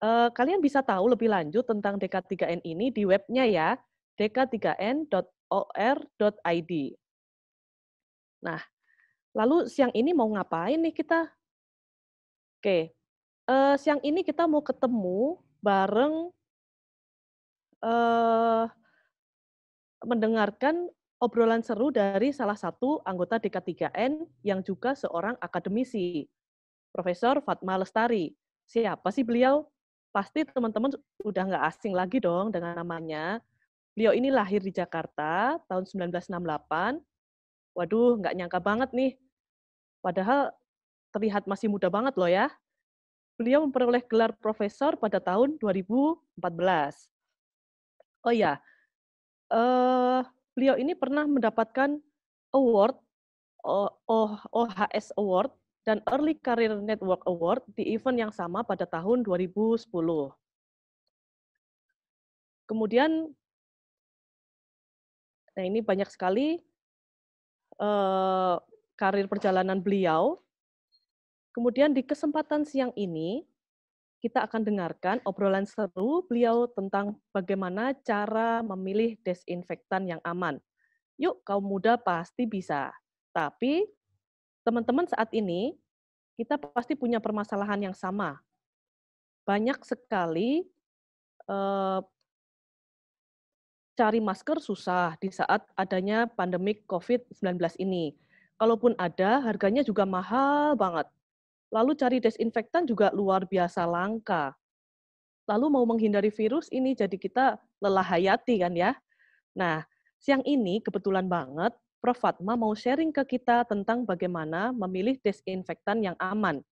Uh, kalian bisa tahu lebih lanjut tentang DK3N ini di webnya ya, dk3n.or.id. Nah, lalu siang ini mau ngapain nih kita? Oke, uh, siang ini kita mau ketemu bareng uh, mendengarkan obrolan seru dari salah satu anggota DK3N yang juga seorang akademisi, Profesor Fatma Lestari. Siapa sih beliau? pasti teman-teman udah nggak asing lagi dong dengan namanya. Beliau ini lahir di Jakarta tahun 1968. Waduh, nggak nyangka banget nih. Padahal terlihat masih muda banget loh ya. Beliau memperoleh gelar profesor pada tahun 2014. Oh ya, uh, beliau ini pernah mendapatkan award OHS Award dan Early Career Network Award di event yang sama pada tahun 2010. Kemudian, nah ini banyak sekali uh, karir perjalanan beliau. Kemudian di kesempatan siang ini, kita akan dengarkan obrolan seru beliau tentang bagaimana cara memilih desinfektan yang aman. Yuk, kaum muda pasti bisa. Tapi teman-teman saat ini kita pasti punya permasalahan yang sama. Banyak sekali eh, cari masker susah di saat adanya pandemik COVID-19 ini. Kalaupun ada, harganya juga mahal banget. Lalu cari desinfektan juga luar biasa langka. Lalu mau menghindari virus ini jadi kita lelah hayati kan ya. Nah, siang ini kebetulan banget Prof. Fatma mau sharing ke kita tentang bagaimana memilih desinfektan yang aman,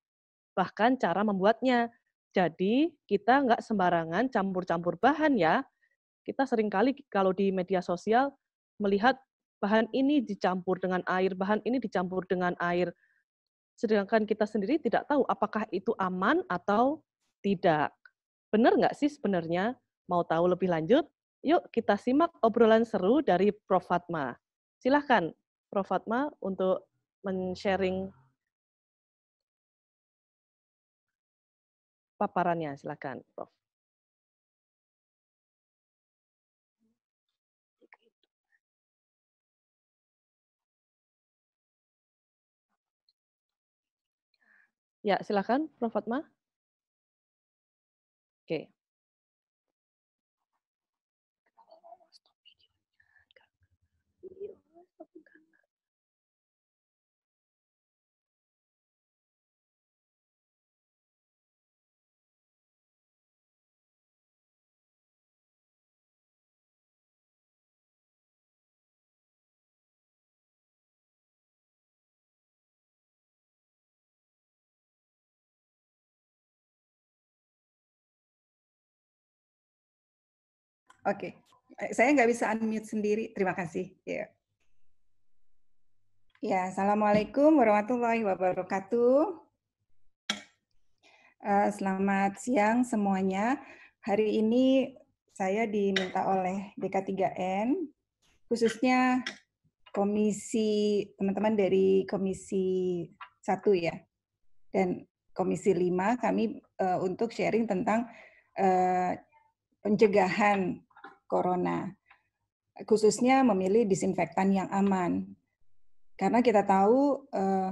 bahkan cara membuatnya. Jadi, kita nggak sembarangan campur-campur bahan ya. Kita seringkali kalau di media sosial melihat bahan ini dicampur dengan air, bahan ini dicampur dengan air. Sedangkan kita sendiri tidak tahu apakah itu aman atau tidak. Benar nggak sih sebenarnya? Mau tahu lebih lanjut? Yuk kita simak obrolan seru dari Prof. Fatma. Silahkan Prof. Fatma untuk men-sharing paparannya. Silahkan Prof. Ya, silahkan Prof. Fatma. Oke. Oke, okay. Eh, saya nggak bisa unmute sendiri. Terima kasih. Yeah. Ya, assalamualaikum warahmatullahi wabarakatuh. Uh, selamat siang semuanya. Hari ini saya diminta oleh DK3N, khususnya komisi teman-teman dari komisi satu ya, dan komisi 5 kami uh, untuk sharing tentang uh, pencegahan corona, khususnya memilih disinfektan yang aman. Karena kita tahu eh,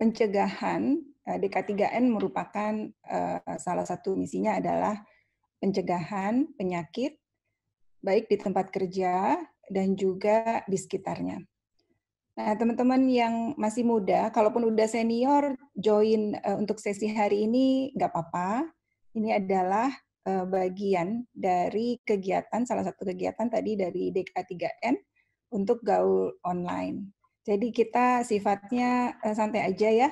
pencegahan eh, DK3N merupakan eh, salah satu misinya adalah pencegahan penyakit baik di tempat kerja dan juga di sekitarnya. Nah, teman-teman yang masih muda, kalaupun udah senior, join uh, untuk sesi hari ini nggak apa-apa. Ini adalah Eh, bagian dari kegiatan salah satu kegiatan tadi dari DK3N untuk gaul online. Jadi kita sifatnya eh, santai aja ya.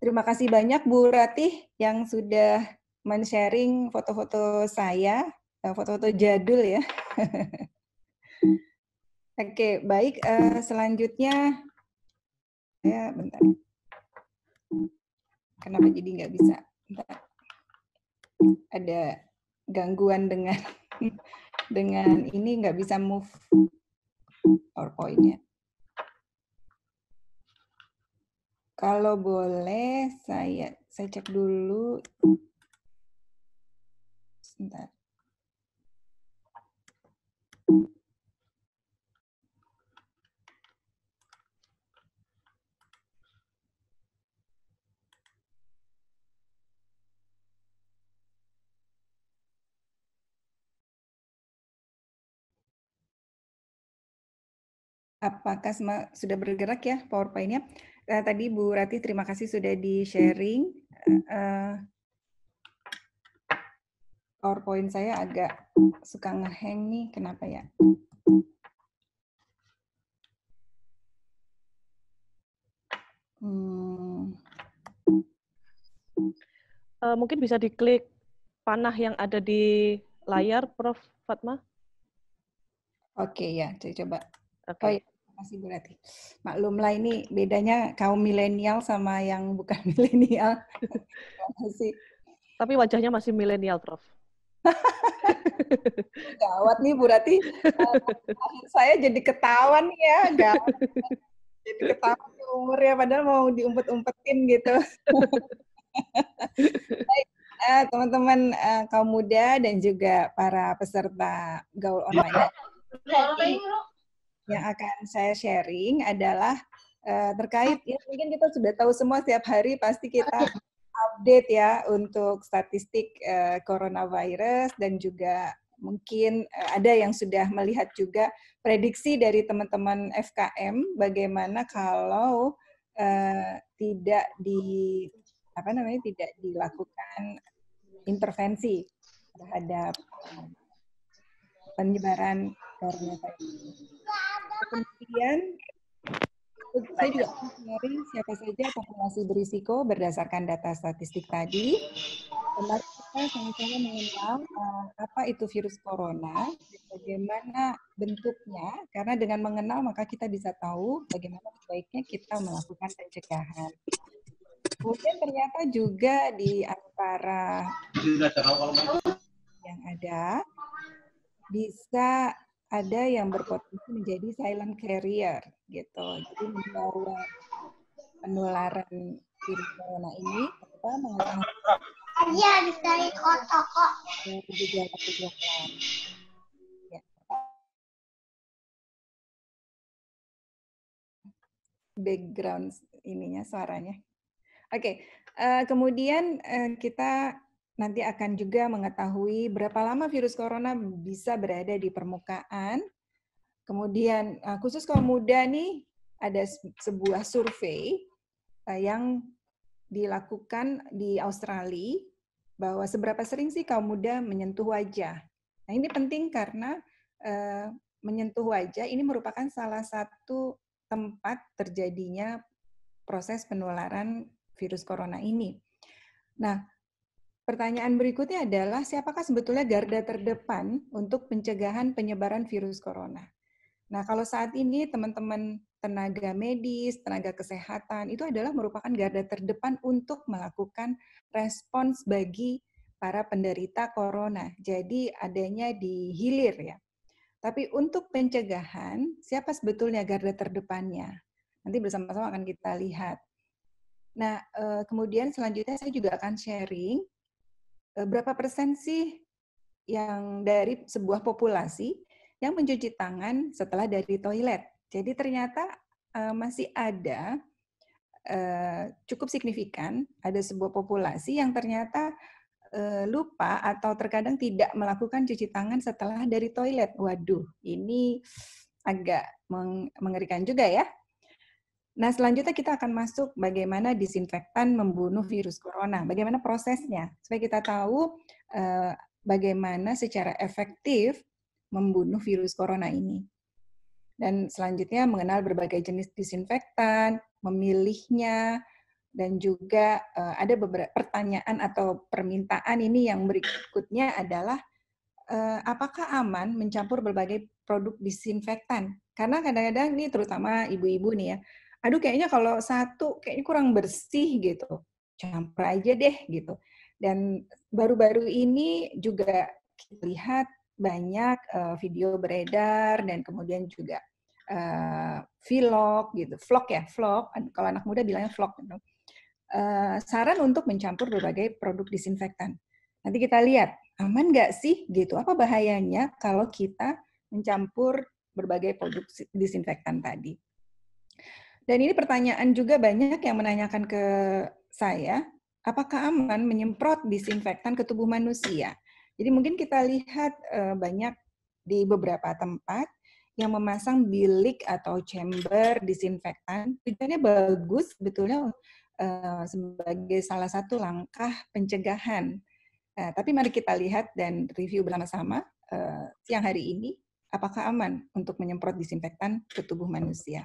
Terima kasih banyak Bu Ratih yang sudah men-sharing foto-foto saya, eh, foto-foto jadul ya. Oke, baik. selanjutnya, ya bentar. Kenapa jadi nggak bisa? Bentar ada gangguan dengan dengan ini nggak bisa move powerpointnya nya Kalau boleh saya saya cek dulu. Sebentar. apakah sudah bergerak ya PowerPoint-nya? Uh, tadi Bu Rati terima kasih sudah di-sharing. Uh, PowerPoint saya agak suka ngehang nih, kenapa ya? Hmm. Uh, mungkin bisa diklik panah yang ada di layar, Prof. Fatma. Oke okay, ya, saya coba. Oke. Okay. Oh, ya masih berarti Maklumlah ini bedanya kaum milenial sama yang bukan milenial. masih. Tapi wajahnya masih milenial, Prof. gawat nih Bu Rati. Eh, saya jadi ketahuan ya, gawat. Jadi ketahuan umur ya, padahal mau diumpet-umpetin gitu. Baik, eh, teman-teman eh, kaum muda dan juga para peserta gaul online yang iya. akan saya sharing adalah uh, terkait ya mungkin kita sudah tahu semua setiap hari pasti kita iya. update ya untuk statistik uh, coronavirus dan juga mungkin uh, ada yang sudah melihat juga prediksi dari teman-teman FKM bagaimana kalau uh, tidak di apa namanya tidak dilakukan intervensi terhadap penyebaran coronavirus kemudian saya juga mencari siapa saja populasi berisiko berdasarkan data statistik tadi. Kemarin kita sama-sama mengenal uh, apa itu virus corona, bagaimana bentuknya, karena dengan mengenal maka kita bisa tahu bagaimana sebaiknya kita melakukan pencegahan. Mungkin ternyata juga di antara yang ada bisa ada yang berpotensi menjadi silent carrier gitu. Jadi membawa penularan virus corona ini kita mengalami iya, dari ya, Background ininya suaranya. Oke, okay. uh, eh, kemudian uh, kita nanti akan juga mengetahui berapa lama virus corona bisa berada di permukaan. Kemudian eh, khusus kaum muda nih ada sebuah survei eh, yang dilakukan di Australia bahwa seberapa sering sih kaum muda menyentuh wajah. Nah ini penting karena eh, menyentuh wajah ini merupakan salah satu tempat terjadinya proses penularan virus corona ini. Nah, Pertanyaan berikutnya adalah siapakah sebetulnya garda terdepan untuk pencegahan penyebaran virus corona? Nah, kalau saat ini teman-teman tenaga medis, tenaga kesehatan itu adalah merupakan garda terdepan untuk melakukan respons bagi para penderita corona. Jadi adanya di hilir ya. Tapi untuk pencegahan, siapa sebetulnya garda terdepannya? Nanti bersama-sama akan kita lihat. Nah, eh, kemudian selanjutnya saya juga akan sharing Eh, berapa persen sih yang dari sebuah populasi yang mencuci tangan setelah dari toilet. Jadi ternyata uh, masih ada uh, cukup signifikan ada sebuah populasi yang ternyata uh, lupa atau terkadang tidak melakukan cuci tangan setelah dari toilet. Waduh, ini agak mengerikan juga ya. Nah, selanjutnya kita akan masuk bagaimana disinfektan membunuh hmm. virus corona, bagaimana prosesnya, supaya kita tahu eh, bagaimana secara efektif membunuh virus corona ini. Dan selanjutnya mengenal berbagai jenis disinfektan, memilihnya, dan juga eh, ada beberapa pertanyaan atau permintaan ini yang berikutnya adalah eh, apakah aman mencampur berbagai produk disinfektan? Karena kadang-kadang ini terutama ibu-ibu nih ya, aduh kayaknya kalau satu kayaknya kurang bersih gitu campur aja deh gitu dan baru-baru ini juga kita lihat banyak uh, video beredar dan kemudian juga uh, vlog gitu vlog ya vlog kalau anak muda bilangnya vlog gitu. uh, saran untuk mencampur berbagai produk disinfektan nanti kita lihat aman nggak sih gitu apa bahayanya kalau kita mencampur berbagai produk disinfektan tadi dan ini pertanyaan juga banyak yang menanyakan ke saya, apakah aman menyemprot disinfektan ke tubuh manusia? Jadi mungkin kita lihat eh, banyak di beberapa tempat yang memasang bilik atau chamber disinfektan. Tujuannya bagus betulnya eh, sebagai salah satu langkah pencegahan. Nah, tapi mari kita lihat dan review bersama-sama eh, siang hari ini apakah aman untuk menyemprot disinfektan ke tubuh manusia.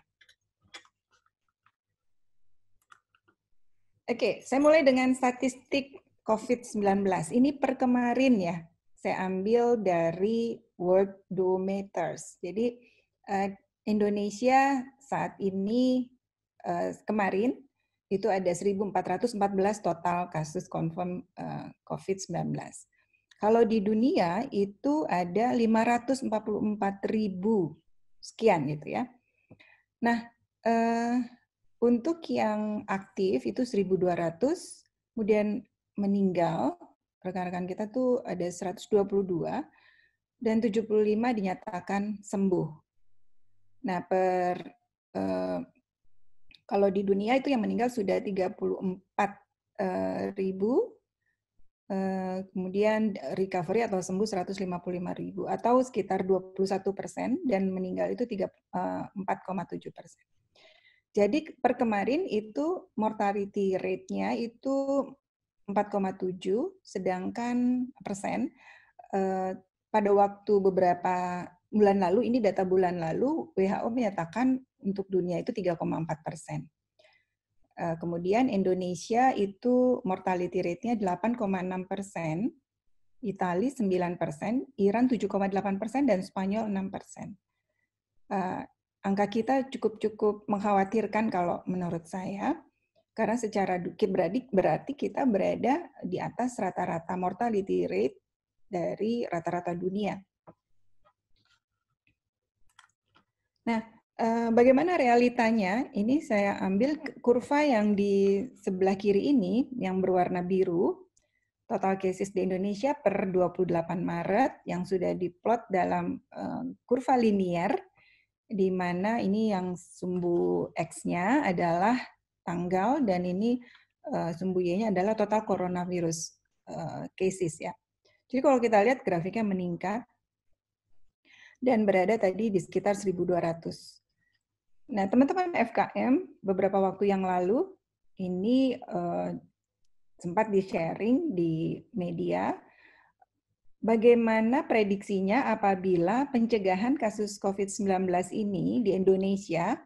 Oke, saya mulai dengan statistik COVID-19. Ini per kemarin ya, saya ambil dari World Dometers. Jadi eh, Indonesia saat ini eh, kemarin itu ada 1.414 total kasus confirm eh, COVID-19. Kalau di dunia itu ada 544.000 sekian gitu ya. Nah, eh, untuk yang aktif itu 1.200, kemudian meninggal, rekan-rekan kita tuh ada 122, dan 75 dinyatakan sembuh. Nah, per eh, kalau di dunia itu yang meninggal sudah 34 eh, ribu, Uh, kemudian recovery atau sembuh 155 ribu atau sekitar 21 persen dan meninggal itu 4,7 eh, persen. Jadi per kemarin itu mortality rate-nya itu 4,7 sedangkan persen eh, pada waktu beberapa bulan lalu ini data bulan lalu WHO menyatakan untuk dunia itu 3,4 persen. Eh, kemudian Indonesia itu mortality rate-nya 8,6 persen, Italia 9 persen, Iran 7,8 persen, dan Spanyol 6 persen. Eh, angka kita cukup-cukup mengkhawatirkan kalau menurut saya karena secara dukit berarti berarti kita berada di atas rata-rata mortality rate dari rata-rata dunia. Nah, eh, bagaimana realitanya? Ini saya ambil kurva yang di sebelah kiri ini yang berwarna biru, total cases di Indonesia per 28 Maret yang sudah diplot dalam eh, kurva linier di mana ini yang sumbu X-nya adalah tanggal dan ini uh, sumbu Y-nya adalah total coronavirus uh, cases ya. Jadi kalau kita lihat grafiknya meningkat dan berada tadi di sekitar 1200. Nah, teman-teman FKM beberapa waktu yang lalu ini uh, sempat di-sharing di media Bagaimana prediksinya apabila pencegahan kasus COVID-19 ini di Indonesia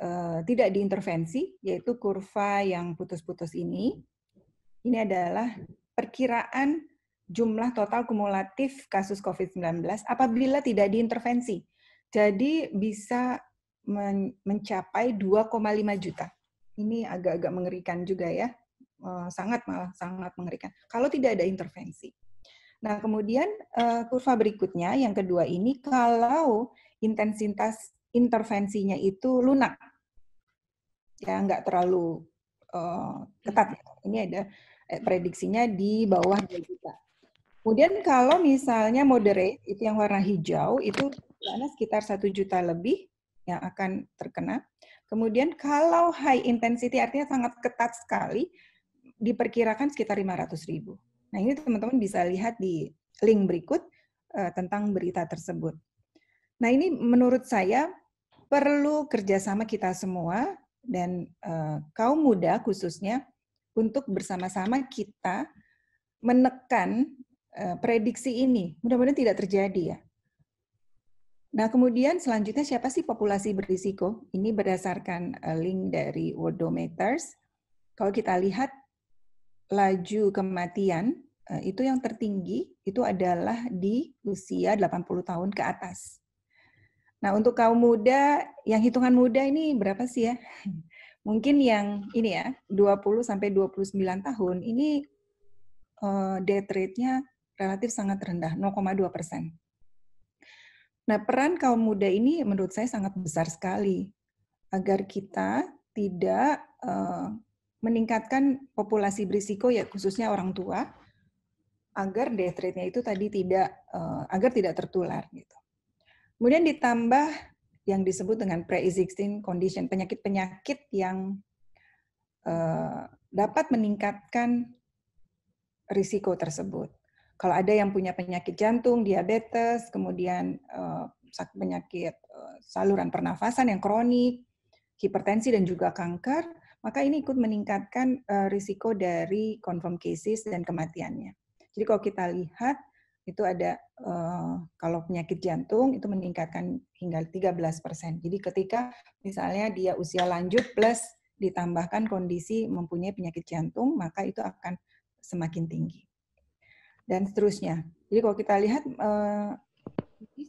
eh, tidak diintervensi, yaitu kurva yang putus-putus ini? Ini adalah perkiraan jumlah total kumulatif kasus COVID-19 apabila tidak diintervensi. Jadi bisa men mencapai 2,5 juta. Ini agak-agak mengerikan juga ya. Eh, sangat malah sangat mengerikan. Kalau tidak ada intervensi. Nah, kemudian uh, kurva berikutnya yang kedua ini kalau intensitas intervensinya itu lunak. Ya, nggak terlalu uh, ketat. Hmm. Ini ada eh, prediksinya di bawah 2 juta. Kemudian kalau misalnya moderate, itu yang warna hijau, itu karena sekitar satu juta lebih yang akan terkena. Kemudian kalau high intensity, artinya sangat ketat sekali, diperkirakan sekitar 500 ribu. Nah, ini teman-teman bisa lihat di link berikut uh, tentang berita tersebut. Nah, ini menurut saya perlu kerjasama kita semua dan uh, kaum muda khususnya untuk bersama-sama kita menekan uh, prediksi ini. Mudah-mudahan tidak terjadi ya. Nah, kemudian selanjutnya siapa sih populasi berisiko? Ini berdasarkan link dari Worldometers. Kalau kita lihat laju kematian Eh, itu yang tertinggi itu adalah di usia 80 tahun ke atas. Nah, untuk kaum muda, yang hitungan muda ini berapa sih ya? Mungkin yang ini ya, 20 sampai 29 tahun ini uh, death rate-nya relatif sangat rendah, 0,2 persen. Nah, peran kaum muda ini menurut saya sangat besar sekali agar kita tidak eh, meningkatkan populasi berisiko ya khususnya orang tua agar death rate-nya itu tadi tidak uh, agar tidak tertular gitu. Kemudian ditambah yang disebut dengan pre-existing condition, penyakit-penyakit yang uh, dapat meningkatkan risiko tersebut. Kalau ada yang punya penyakit jantung, diabetes, kemudian uh, penyakit uh, saluran pernafasan yang kronik, hipertensi dan juga kanker, maka ini ikut meningkatkan risiko dari confirmed cases dan kematiannya. Jadi kalau kita lihat itu ada eh, kalau penyakit jantung itu meningkatkan hingga 13%. Jadi ketika misalnya dia usia lanjut plus ditambahkan kondisi mempunyai penyakit jantung, maka itu akan semakin tinggi. Dan seterusnya. Jadi kalau kita lihat eh,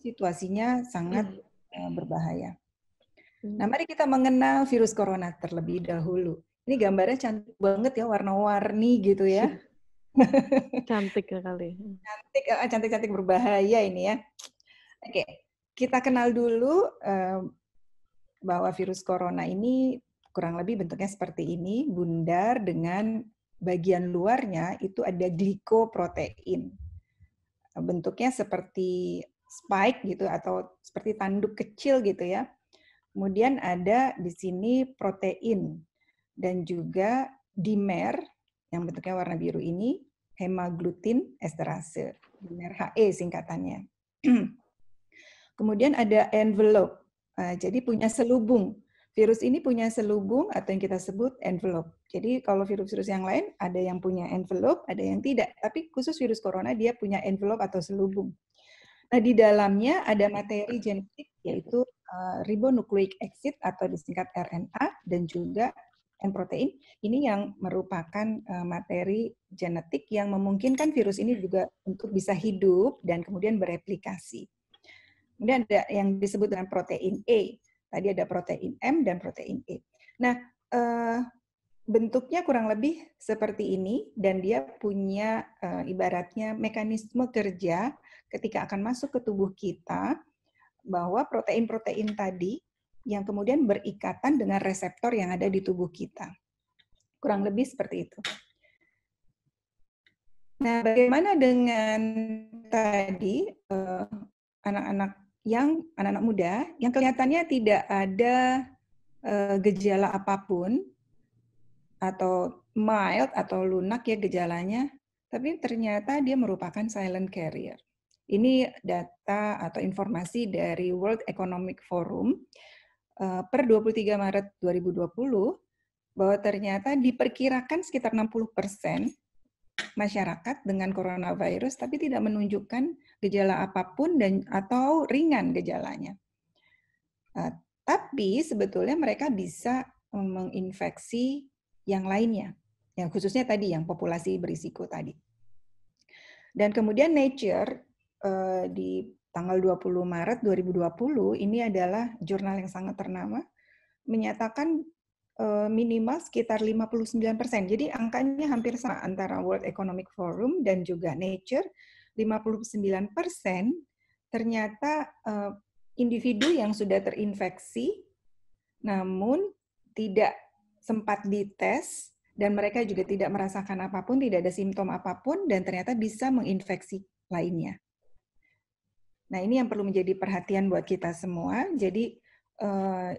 situasinya sangat eh, berbahaya. Hmm. Nah, mari kita mengenal virus corona terlebih dahulu. Ini gambarnya cantik banget ya, warna-warni gitu ya. Cantik sekali. Cantik, eh, cantik-cantik berbahaya ini ya. Oke, kita kenal dulu uh, bahwa virus corona ini kurang lebih bentuknya seperti ini, bundar dengan bagian luarnya itu ada glikoprotein. Bentuknya seperti spike gitu atau seperti tanduk kecil gitu ya. Kemudian ada di sini protein dan juga dimer yang bentuknya warna biru ini hemaglutin esterase, HE singkatannya. Kemudian ada envelope, nah, jadi punya selubung. Virus ini punya selubung atau yang kita sebut envelope. Jadi kalau virus-virus yang lain ada yang punya envelope, ada yang tidak. Tapi khusus virus corona dia punya envelope atau selubung. Nah di dalamnya ada materi genetik yaitu eh, ribonucleic acid atau disingkat RNA dan juga and protein ini yang merupakan eh, materi genetik yang memungkinkan virus ini juga untuk bisa hidup dan kemudian bereplikasi. Kemudian ada yang disebut dengan protein E. Tadi ada protein M dan protein E. Nah, eh, bentuknya kurang lebih seperti ini dan dia punya eh, ibaratnya mekanisme kerja ketika akan masuk ke tubuh kita bahwa protein-protein tadi yang kemudian berikatan dengan reseptor yang ada di tubuh kita. Kurang lebih seperti itu. Nah, bagaimana dengan tadi eh, anak-anak uh, yang anak-anak muda yang kelihatannya tidak ada uh, gejala apapun atau mild atau lunak ya gejalanya, tapi ternyata dia merupakan silent carrier. Ini data atau informasi dari World Economic Forum Eh, per 23 Maret 2020 bahwa ternyata diperkirakan sekitar 60 persen masyarakat dengan coronavirus tapi tidak menunjukkan gejala apapun dan atau ringan gejalanya. Uh, tapi sebetulnya mereka bisa eh, menginfeksi yang lainnya, yang khususnya tadi yang populasi berisiko tadi. Dan kemudian Nature uh, di tanggal 20 Maret 2020 ini adalah jurnal yang sangat ternama menyatakan eh, minimal sekitar 59%. persen. Jadi angkanya hampir sama antara World Economic Forum dan juga Nature 59% persen ternyata eh, individu yang sudah terinfeksi namun tidak sempat dites dan mereka juga tidak merasakan apapun, tidak ada simptom apapun dan ternyata bisa menginfeksi lainnya. Nah, ini yang perlu menjadi perhatian buat kita semua. Jadi, eh,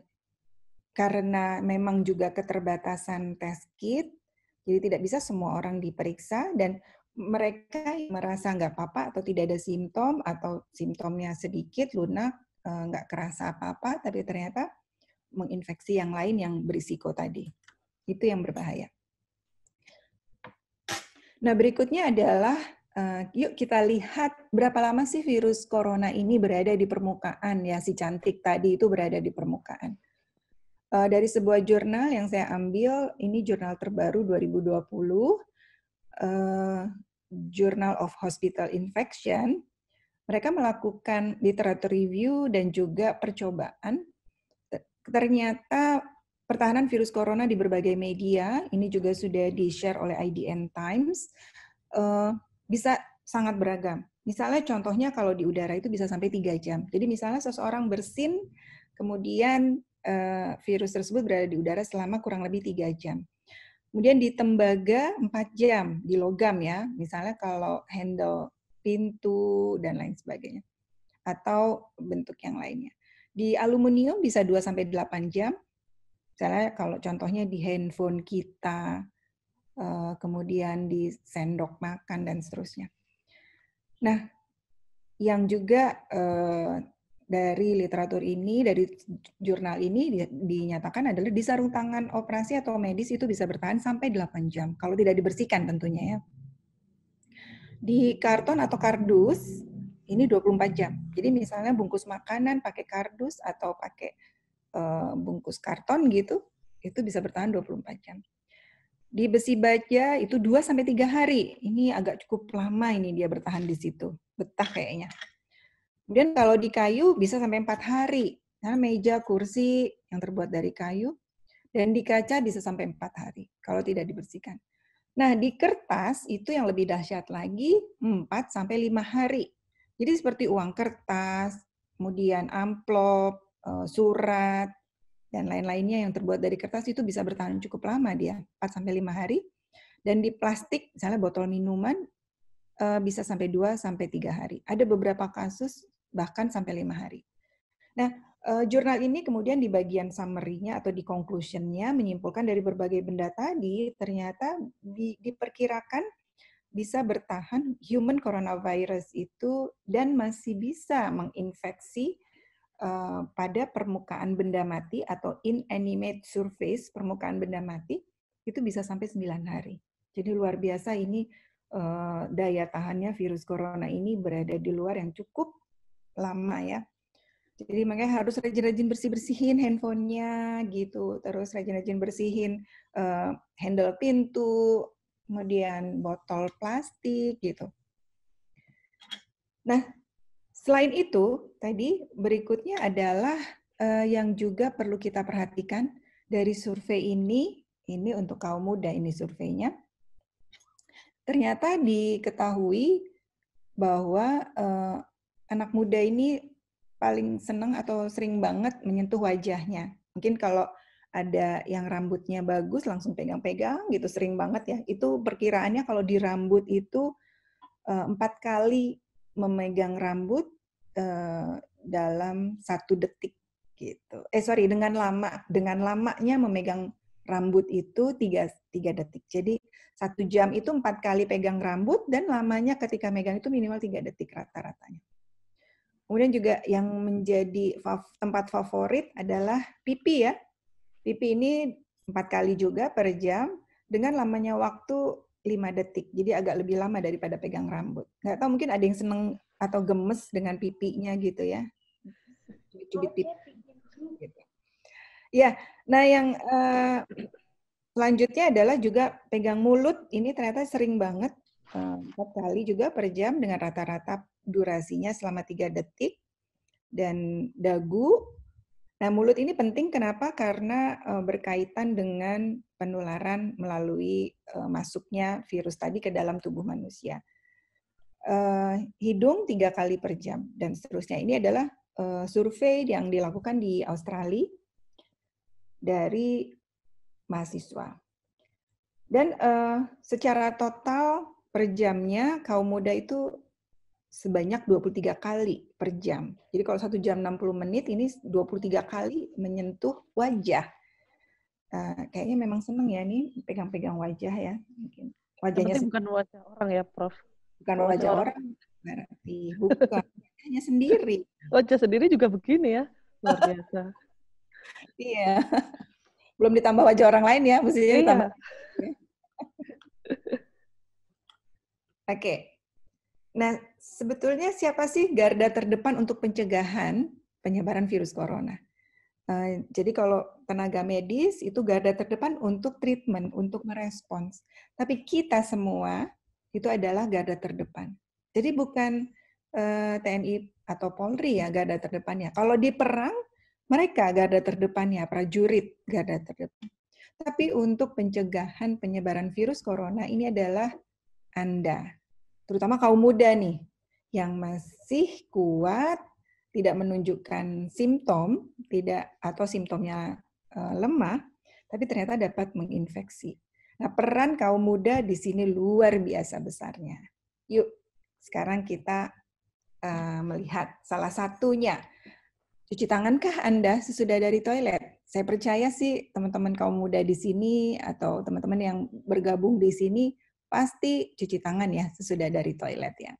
karena memang juga keterbatasan tes kit, jadi tidak bisa semua orang diperiksa dan mereka yang merasa nggak apa-apa atau tidak ada simptom atau simptomnya sedikit lunak eh, nggak kerasa apa-apa, tapi ternyata menginfeksi yang lain yang berisiko tadi. Itu yang berbahaya. Nah, berikutnya adalah Uh, yuk kita lihat berapa lama sih virus corona ini berada di permukaan ya si cantik tadi itu berada di permukaan. Uh, dari sebuah jurnal yang saya ambil, ini jurnal terbaru 2020, uh, eh, Journal of Hospital Infection. Mereka melakukan literatur review dan juga percobaan. Ternyata pertahanan virus corona di berbagai media ini juga sudah di-share oleh IDN Times. Uh, bisa sangat beragam. Misalnya contohnya kalau di udara itu bisa sampai tiga jam. Jadi misalnya seseorang bersin, kemudian uh, virus tersebut berada di udara selama kurang lebih tiga jam. Kemudian di tembaga 4 jam, di logam ya, misalnya kalau handle pintu dan lain sebagainya. Atau bentuk yang lainnya. Di aluminium bisa dua sampai delapan jam, misalnya kalau contohnya di handphone kita, Eh, kemudian di sendok makan dan seterusnya. Nah, yang juga eh, dari literatur ini, dari jurnal ini dinyatakan adalah di sarung tangan operasi atau medis itu bisa bertahan sampai 8 jam kalau tidak dibersihkan tentunya ya. Di karton atau kardus ini 24 jam. Jadi misalnya bungkus makanan pakai kardus atau pakai eh, bungkus karton gitu, itu bisa bertahan 24 jam. Di besi baja itu 2 sampai 3 hari. Ini agak cukup lama ini dia bertahan di situ. Betah kayaknya. Kemudian kalau di kayu bisa sampai 4 hari. Nah meja, kursi yang terbuat dari kayu dan di kaca bisa sampai 4 hari kalau tidak dibersihkan. Nah, di kertas itu yang lebih dahsyat lagi 4 sampai 5 hari. Jadi seperti uang kertas, kemudian amplop, eh, surat, dan lain-lainnya yang terbuat dari kertas itu bisa bertahan cukup lama dia, 4 sampai 5 hari. Dan di plastik, misalnya botol minuman eh, bisa sampai 2 sampai 3 hari. Ada beberapa kasus bahkan sampai 5 hari. Nah, eh, jurnal ini kemudian di bagian summary-nya atau di conclusion-nya menyimpulkan dari berbagai benda tadi ternyata di, diperkirakan bisa bertahan human coronavirus itu dan masih bisa menginfeksi Eh, pada permukaan benda mati atau inanimate surface permukaan benda mati itu bisa sampai 9 hari. Jadi luar biasa ini eh, daya tahannya virus corona ini berada di luar yang cukup lama ya. Jadi makanya harus rajin-rajin bersih-bersihin handphonenya gitu, terus rajin-rajin bersihin uh, handle pintu, kemudian botol plastik gitu. Nah, Selain itu, tadi berikutnya adalah uh, yang juga perlu kita perhatikan dari survei ini, ini untuk kaum muda ini surveinya. Ternyata diketahui bahwa uh, anak muda ini paling senang atau sering banget menyentuh wajahnya. Mungkin kalau ada yang rambutnya bagus langsung pegang-pegang gitu sering banget ya. Itu perkiraannya kalau di rambut itu eh, empat kali memegang rambut Eh, dalam satu detik gitu. Eh sorry dengan lama dengan lamanya memegang rambut itu tiga tiga detik. Jadi satu jam itu empat kali pegang rambut dan lamanya ketika megang itu minimal tiga detik rata-ratanya. Kemudian juga yang menjadi tempat favorit adalah pipi ya. Pipi ini empat kali juga per jam dengan lamanya waktu lima detik. Jadi agak lebih lama daripada pegang rambut. Nggak tahu mungkin ada yang seneng atau gemes dengan pipinya gitu ya. Cubit cubit pipi. Gitu. Ya, nah yang uh, selanjutnya adalah juga pegang mulut. Ini ternyata sering banget eh, empat kali juga per jam dengan rata-rata durasinya selama tiga detik dan dagu. Nah, mulut ini penting kenapa? Karena uh, berkaitan dengan penularan melalui uh, masuknya virus tadi ke dalam tubuh manusia. Eh, hidung tiga kali per jam dan seterusnya. Ini adalah uh, survei yang dilakukan di Australia dari mahasiswa. Dan uh, secara total per jamnya kaum muda itu sebanyak 23 kali per jam. Jadi kalau satu jam 60 menit ini 23 kali menyentuh wajah. Uh, kayaknya memang seneng ya nih pegang-pegang wajah ya. Mungkin wajahnya bukan wajah orang ya, Prof bukan wajah orang berarti bukan hanya sendiri wajah sendiri juga begini ya luar biasa iya belum ditambah wajah orang lain ya mestinya iya. ditambah oke okay. nah sebetulnya siapa sih garda terdepan untuk pencegahan penyebaran virus corona Uh, jadi kalau tenaga medis itu garda terdepan untuk treatment, untuk merespons. Tapi kita semua itu adalah garda terdepan. Jadi bukan uh, eh, TNI atau Polri ya garda terdepannya. Kalau di perang mereka garda terdepannya, prajurit garda terdepan. Tapi untuk pencegahan penyebaran virus corona ini adalah Anda, terutama kaum muda nih yang masih kuat, tidak menunjukkan simptom, tidak atau simptomnya eh, lemah, tapi ternyata dapat menginfeksi. Nah, peran kaum muda di sini luar biasa besarnya. Yuk, sekarang kita uh, melihat salah satunya. Cuci tangankah Anda sesudah dari toilet? Saya percaya sih teman-teman kaum muda di sini atau teman-teman yang bergabung di sini pasti cuci tangan ya sesudah dari toilet ya.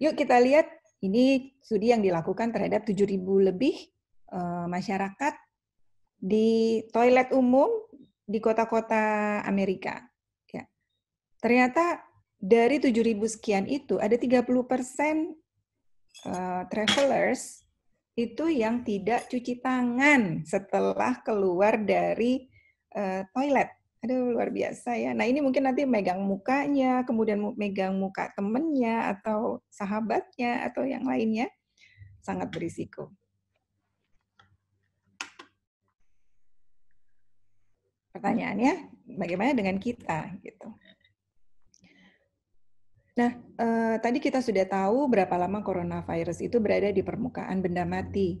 Yuk kita lihat ini studi yang dilakukan terhadap 7.000 lebih eh, masyarakat di toilet umum di kota-kota Amerika. Ya. Ternyata dari 7.000 sekian itu ada 30 persen uh, travelers itu yang tidak cuci tangan setelah keluar dari uh, toilet. Aduh luar biasa ya. Nah ini mungkin nanti megang mukanya, kemudian megang muka temennya atau sahabatnya atau yang lainnya sangat berisiko. Pertanyaannya, bagaimana dengan kita? Gitu. Nah, eh, tadi kita sudah tahu berapa lama coronavirus itu berada di permukaan benda mati.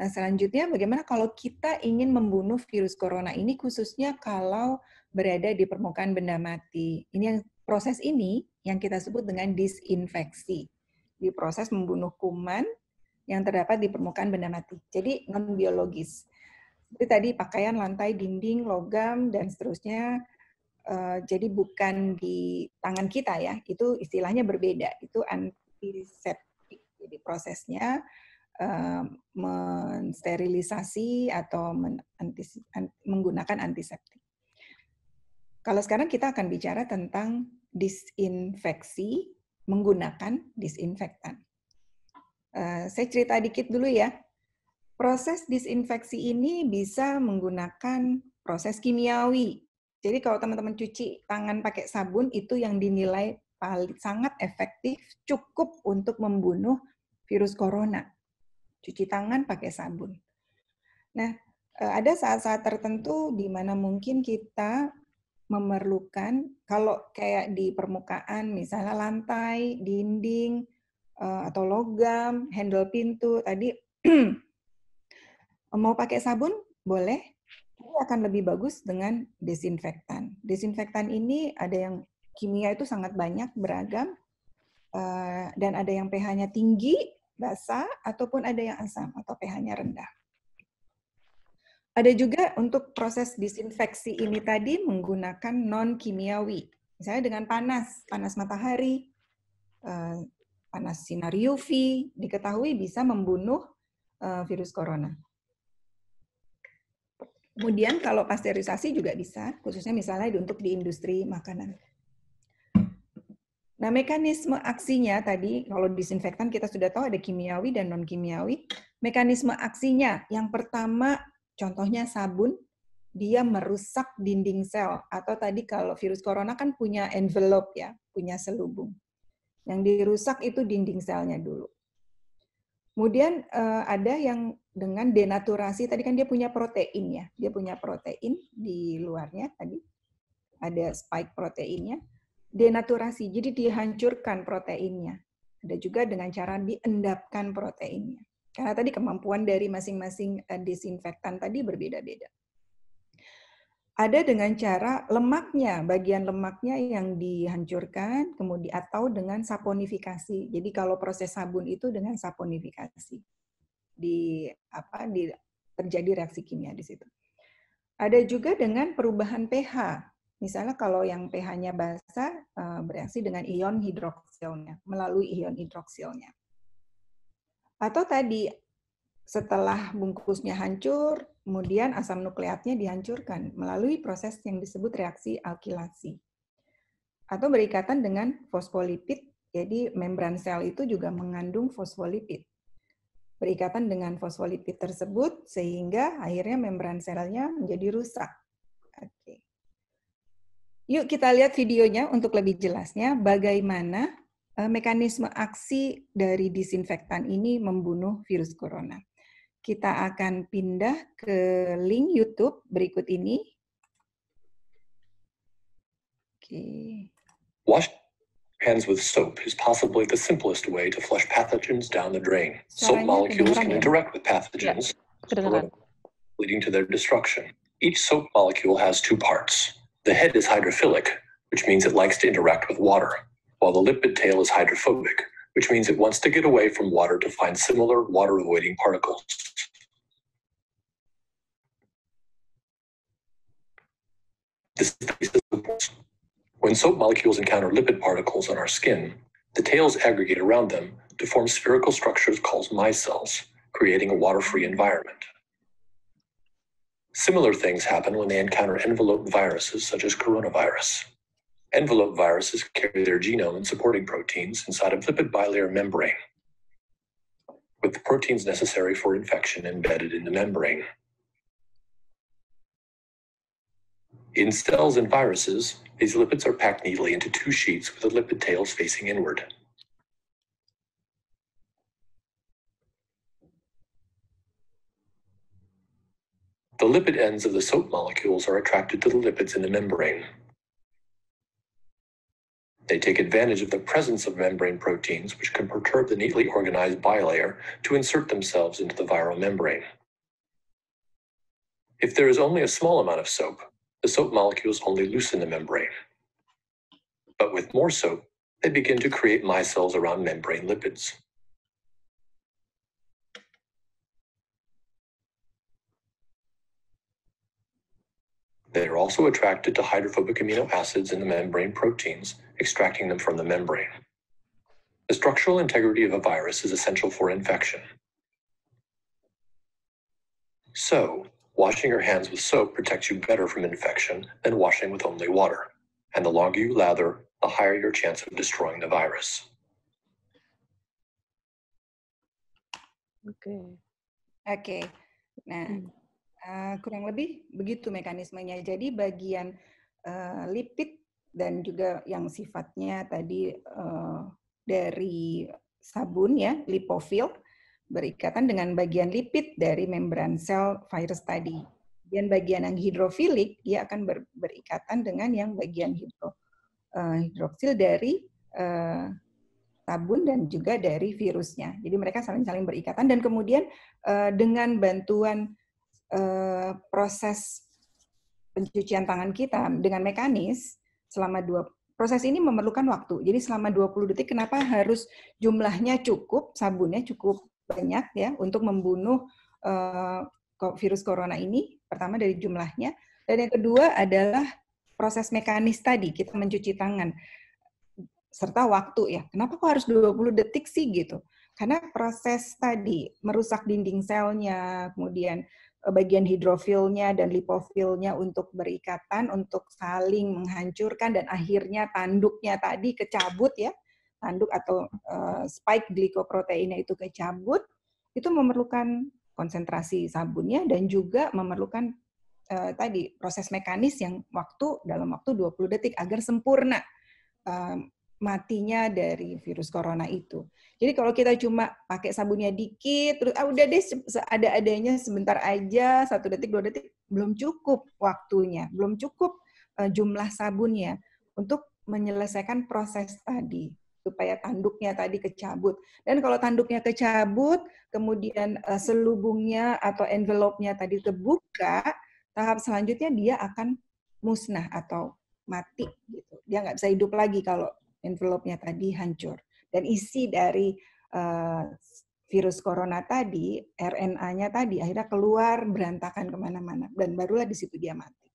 Nah, selanjutnya bagaimana kalau kita ingin membunuh virus corona ini khususnya kalau berada di permukaan benda mati. Ini yang proses ini yang kita sebut dengan disinfeksi. Di proses membunuh kuman yang terdapat di permukaan benda mati. Jadi non biologis. Jadi tadi pakaian, lantai, dinding, logam, dan seterusnya. Uh, jadi bukan di tangan kita ya, itu istilahnya berbeda. Itu antiseptik. Jadi prosesnya uh, mensterilisasi atau men antis an menggunakan antiseptik. Kalau sekarang kita akan bicara tentang disinfeksi menggunakan disinfektan. Uh, saya cerita dikit dulu ya Proses disinfeksi ini bisa menggunakan proses kimiawi. Jadi kalau teman-teman cuci tangan pakai sabun itu yang dinilai paling sangat efektif cukup untuk membunuh virus corona. Cuci tangan pakai sabun. Nah, eh, ada saat-saat tertentu di mana mungkin kita memerlukan kalau kayak di permukaan misalnya lantai, dinding eh, atau logam, handle pintu tadi Mau pakai sabun? Boleh. ini akan lebih bagus dengan desinfektan. Desinfektan ini ada yang kimia itu sangat banyak, beragam, eh, dan ada yang pH-nya tinggi, basah, ataupun ada yang asam atau pH-nya rendah. Ada juga untuk proses disinfeksi ini tadi menggunakan non kimiawi, misalnya dengan panas, panas matahari, eh, panas sinar UV, diketahui bisa membunuh eh, virus corona. Kemudian kalau pasteurisasi juga bisa, khususnya misalnya untuk di industri makanan. Nah, mekanisme aksinya tadi, kalau disinfektan kita sudah tahu ada kimiawi dan non-kimiawi. Mekanisme aksinya, yang pertama contohnya sabun, dia merusak dinding sel. Atau tadi kalau virus corona kan punya envelope ya, punya selubung. Yang dirusak itu dinding selnya dulu. Kemudian uh, ada yang dengan denaturasi tadi kan dia punya protein ya, dia punya protein di luarnya tadi ada spike proteinnya. Denaturasi, jadi dihancurkan proteinnya. Ada juga dengan cara diendapkan proteinnya. Karena tadi kemampuan dari masing-masing eh, disinfektan tadi berbeda-beda ada dengan cara lemaknya, bagian lemaknya yang dihancurkan, kemudian atau dengan saponifikasi. Jadi kalau proses sabun itu dengan saponifikasi di apa di terjadi reaksi kimia di situ. Ada juga dengan perubahan pH. Misalnya kalau yang pH-nya basa eh, bereaksi dengan ion hidroksilnya melalui ion hidroksilnya. Atau tadi setelah bungkusnya hancur, kemudian asam nukleatnya dihancurkan melalui proses yang disebut reaksi alkilasi. Atau berikatan dengan fosfolipid, jadi membran sel itu juga mengandung fosfolipid. Berikatan dengan fosfolipid tersebut sehingga akhirnya membran selnya menjadi rusak. Oke. Yuk kita lihat videonya untuk lebih jelasnya bagaimana eh, mekanisme aksi dari disinfektan ini membunuh virus corona. kita akan pindah ke link YouTube berikut ini. Okay. Wash hands with soap is possibly the simplest way to flush pathogens down the drain. Soap molecules can interact with pathogens, leading to their destruction. Each soap molecule has two parts. The head is hydrophilic, which means it likes to interact with water, while the lipid tail is hydrophobic, which means it wants to get away from water to find similar water avoiding particles. when soap molecules encounter lipid particles on our skin, the tails aggregate around them to form spherical structures called micelles, creating a water-free environment. Similar things happen when they encounter enveloped viruses such as coronavirus. Envelope viruses carry their genome and supporting proteins inside a lipid bilayer membrane, with the proteins necessary for infection embedded in the membrane. In cells and viruses, these lipids are packed neatly into two sheets with the lipid tails facing inward. The lipid ends of the soap molecules are attracted to the lipids in the membrane, they take advantage of the presence of membrane proteins, which can perturb the neatly organized bilayer, to insert themselves into the viral membrane. If there is only a small amount of soap, the soap molecules only loosen the membrane. But with more soap, they begin to create micelles around membrane lipids. They are also attracted to hydrophobic amino acids in the membrane proteins, extracting them from the membrane. The structural integrity of a virus is essential for infection. So, washing your hands with soap protects you better from infection than washing with only water. And the longer you lather, the higher your chance of destroying the virus. Okay. Okay. Nah. Mm. Eh, kurang lebih begitu mekanismenya. Jadi bagian uh, lipid dan juga yang sifatnya tadi uh, dari sabun ya, lipofil berikatan dengan bagian lipid dari membran sel virus tadi. Dan bagian yang hidrofilik dia akan ber, berikatan dengan yang bagian hidro, uh, hidroksil dari uh, sabun dan juga dari virusnya. Jadi mereka saling-saling berikatan dan kemudian uh, dengan bantuan uh, proses pencucian tangan kita dengan mekanis selama dua proses ini memerlukan waktu. Jadi selama 20 detik kenapa harus jumlahnya cukup, sabunnya cukup banyak ya untuk membunuh uh, virus corona ini. Pertama dari jumlahnya dan yang kedua adalah proses mekanis tadi kita mencuci tangan serta waktu ya. Kenapa kok harus 20 detik sih gitu? Karena proses tadi merusak dinding selnya, kemudian Eh, bagian hidrofilnya dan lipofilnya untuk berikatan, untuk saling menghancurkan dan akhirnya tanduknya tadi kecabut ya, tanduk atau uh, spike glikoproteinnya itu kecabut, itu memerlukan konsentrasi sabunnya dan juga memerlukan uh, tadi proses mekanis yang waktu dalam waktu 20 detik agar sempurna. Um, matinya dari virus corona itu. Jadi kalau kita cuma pakai sabunnya dikit, terus ah udah deh ada-adanya sebentar aja, satu detik, dua detik, belum cukup waktunya, belum cukup eh, jumlah sabunnya untuk menyelesaikan proses tadi supaya tanduknya tadi kecabut. Dan kalau tanduknya kecabut, kemudian eh, selubungnya atau envelope-nya tadi terbuka, tahap selanjutnya dia akan musnah atau mati gitu. Dia nggak bisa hidup lagi kalau envelope-nya tadi hancur. Dan isi dari uh, virus corona tadi, RNA-nya tadi, akhirnya keluar berantakan kemana-mana. Dan barulah di situ dia mati.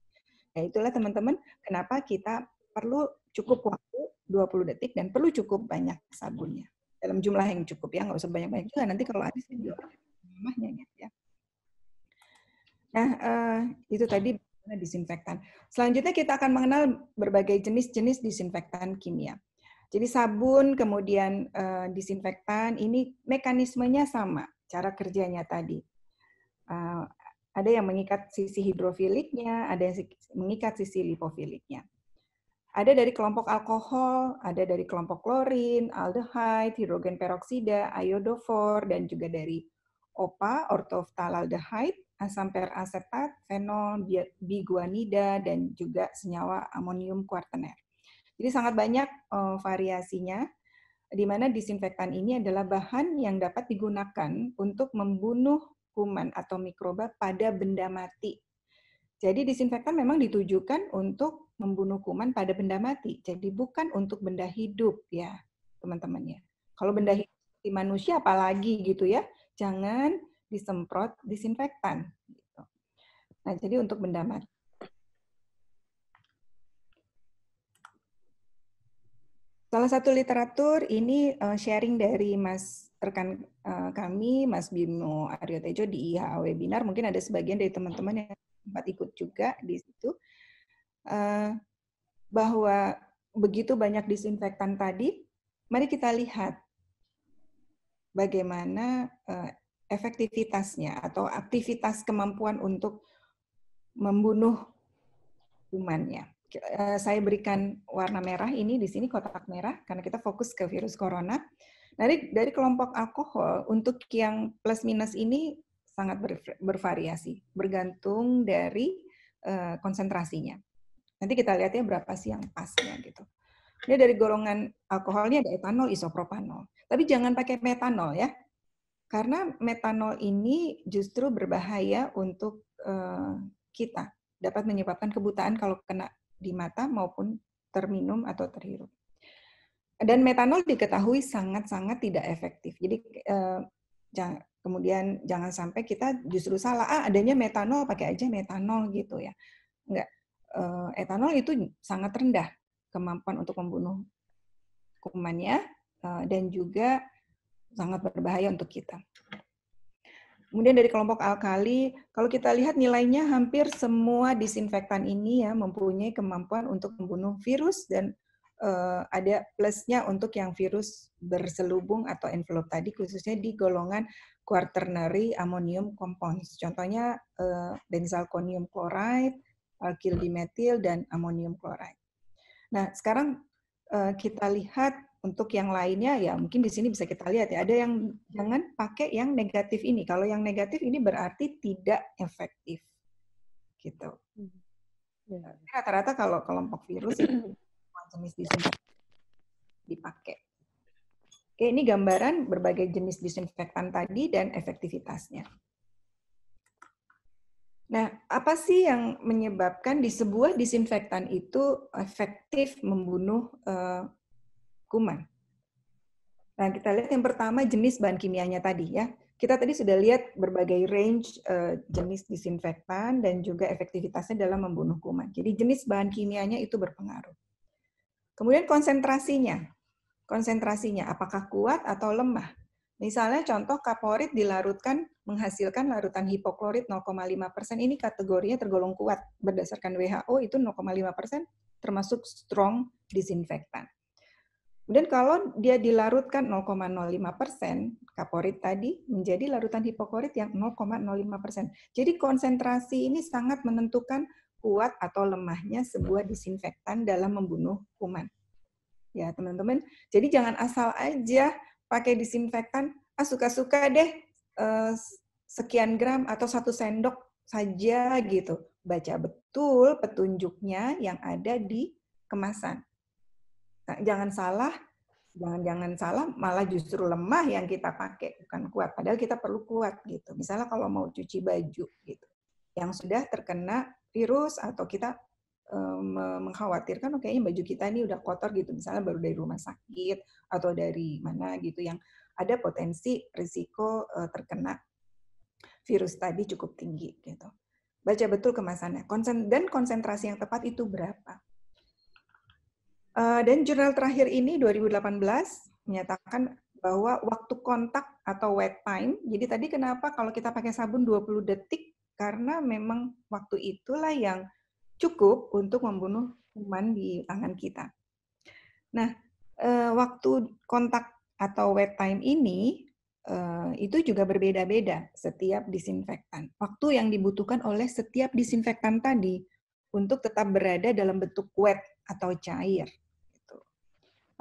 Ya itulah teman-teman kenapa kita perlu cukup waktu 20 detik dan perlu cukup banyak sabunnya. Dalam jumlah yang cukup ya, nggak usah banyak-banyak juga. Nanti kalau habis juga rumahnya ya. Nah, uh, itu tadi disinfektan. Selanjutnya kita akan mengenal berbagai jenis-jenis disinfektan kimia. Jadi sabun kemudian uh, disinfektan ini mekanismenya sama cara kerjanya tadi. Uh, ada yang mengikat sisi hidrofiliknya, ada yang mengikat sisi lipofiliknya. Ada dari kelompok alkohol, ada dari kelompok klorin, aldehyde, hidrogen peroksida, iodofor, dan juga dari OPA, ortoftalaldehyde, asam perasetat, fenol, biguanida, dan juga senyawa amonium kuartener. Jadi sangat banyak uh, variasinya, di mana disinfektan ini adalah bahan yang dapat digunakan untuk membunuh kuman atau mikroba pada benda mati. Jadi disinfektan memang ditujukan untuk membunuh kuman pada benda mati, jadi bukan untuk benda hidup ya teman-teman ya. Kalau benda hidup di manusia apalagi gitu ya, jangan disemprot disinfektan. Gitu. Nah, jadi untuk benda mati. Salah satu literatur ini eh, sharing dari Mas rekan eh, kami Mas Bimo Aryo Tejo di IHA webinar. Mungkin ada sebagian dari teman-teman yang sempat ikut juga di situ eh, bahwa begitu banyak disinfektan tadi. Mari kita lihat bagaimana efektivitasnya atau aktivitas kemampuan untuk membunuh kumannya. Eh, saya berikan warna merah ini di sini kotak merah karena kita fokus ke virus corona. Dari dari kelompok alkohol untuk yang plus minus ini sangat ber, bervariasi, bergantung dari uh, konsentrasinya. Nanti kita lihat ya berapa sih yang pasnya gitu. Ini dari golongan alkoholnya ada etanol, isopropanol. Tapi jangan pakai metanol ya. Karena metanol ini justru berbahaya untuk uh, kita dapat menyebabkan kebutaan kalau kena di mata maupun terminum atau terhirup. Dan metanol diketahui sangat-sangat tidak efektif. Jadi eh, jangan, kemudian jangan sampai kita justru salah, ah adanya metanol pakai aja metanol gitu ya. Enggak, eh, etanol itu sangat rendah kemampuan untuk membunuh kumannya eh, dan juga sangat berbahaya untuk kita. Kemudian dari kelompok alkali, kalau kita lihat nilainya hampir semua disinfektan ini ya mempunyai kemampuan untuk membunuh virus dan uh, ada plusnya untuk yang virus berselubung atau envelope tadi khususnya di golongan quaternary ammonium compounds. Contohnya uh, benzalkonium chloride, alkyl dimetil dan ammonium chloride. Nah, sekarang uh, kita lihat untuk yang lainnya ya mungkin di sini bisa kita lihat ya ada yang jangan pakai yang negatif ini. Kalau yang negatif ini berarti tidak efektif. Gitu. Hmm. Iya. Rata-rata kalau kelompok virus semua jenis disinfektan dipakai. Oke, ini gambaran berbagai jenis disinfektan tadi dan efektivitasnya. Nah, apa sih yang menyebabkan di sebuah disinfektan itu efektif membunuh eh, kuman. Nah, kita lihat yang pertama jenis bahan kimianya tadi ya. Kita tadi sudah lihat berbagai range uh, jenis disinfektan dan juga efektivitasnya dalam membunuh kuman. Jadi jenis bahan kimianya itu berpengaruh. Kemudian konsentrasinya. Konsentrasinya apakah kuat atau lemah? Misalnya contoh kaporit dilarutkan menghasilkan larutan hipoklorit 0,5%. Ini kategorinya tergolong kuat. Berdasarkan WHO itu 0,5% termasuk strong disinfektan. Kemudian kalau dia dilarutkan 0,05 persen kaporit tadi menjadi larutan hipokorit yang 0,05 persen. Jadi konsentrasi ini sangat menentukan kuat atau lemahnya sebuah disinfektan dalam membunuh kuman. Ya teman-teman, jadi jangan asal aja pakai disinfektan, ah suka-suka deh eh, sekian gram atau satu sendok saja gitu. Baca betul petunjuknya yang ada di kemasan jangan salah jangan-jangan salah malah justru lemah yang kita pakai bukan kuat padahal kita perlu kuat gitu misalnya kalau mau cuci baju gitu yang sudah terkena virus atau kita um, mengkhawatirkan oke oh, okay, baju kita ini udah kotor gitu misalnya baru dari rumah sakit atau dari mana gitu yang ada potensi risiko uh, terkena virus tadi cukup tinggi gitu baca betul kemasannya konsen dan konsentrasi yang tepat itu berapa Eh, dan jurnal terakhir ini 2018 menyatakan bahwa waktu kontak atau wet time. Jadi tadi kenapa kalau kita pakai sabun 20 detik karena memang waktu itulah yang cukup untuk membunuh kuman di tangan kita. Nah, eh, waktu kontak atau wet time ini eh, itu juga berbeda-beda setiap disinfektan. Waktu yang dibutuhkan oleh setiap disinfektan tadi untuk tetap berada dalam bentuk wet atau cair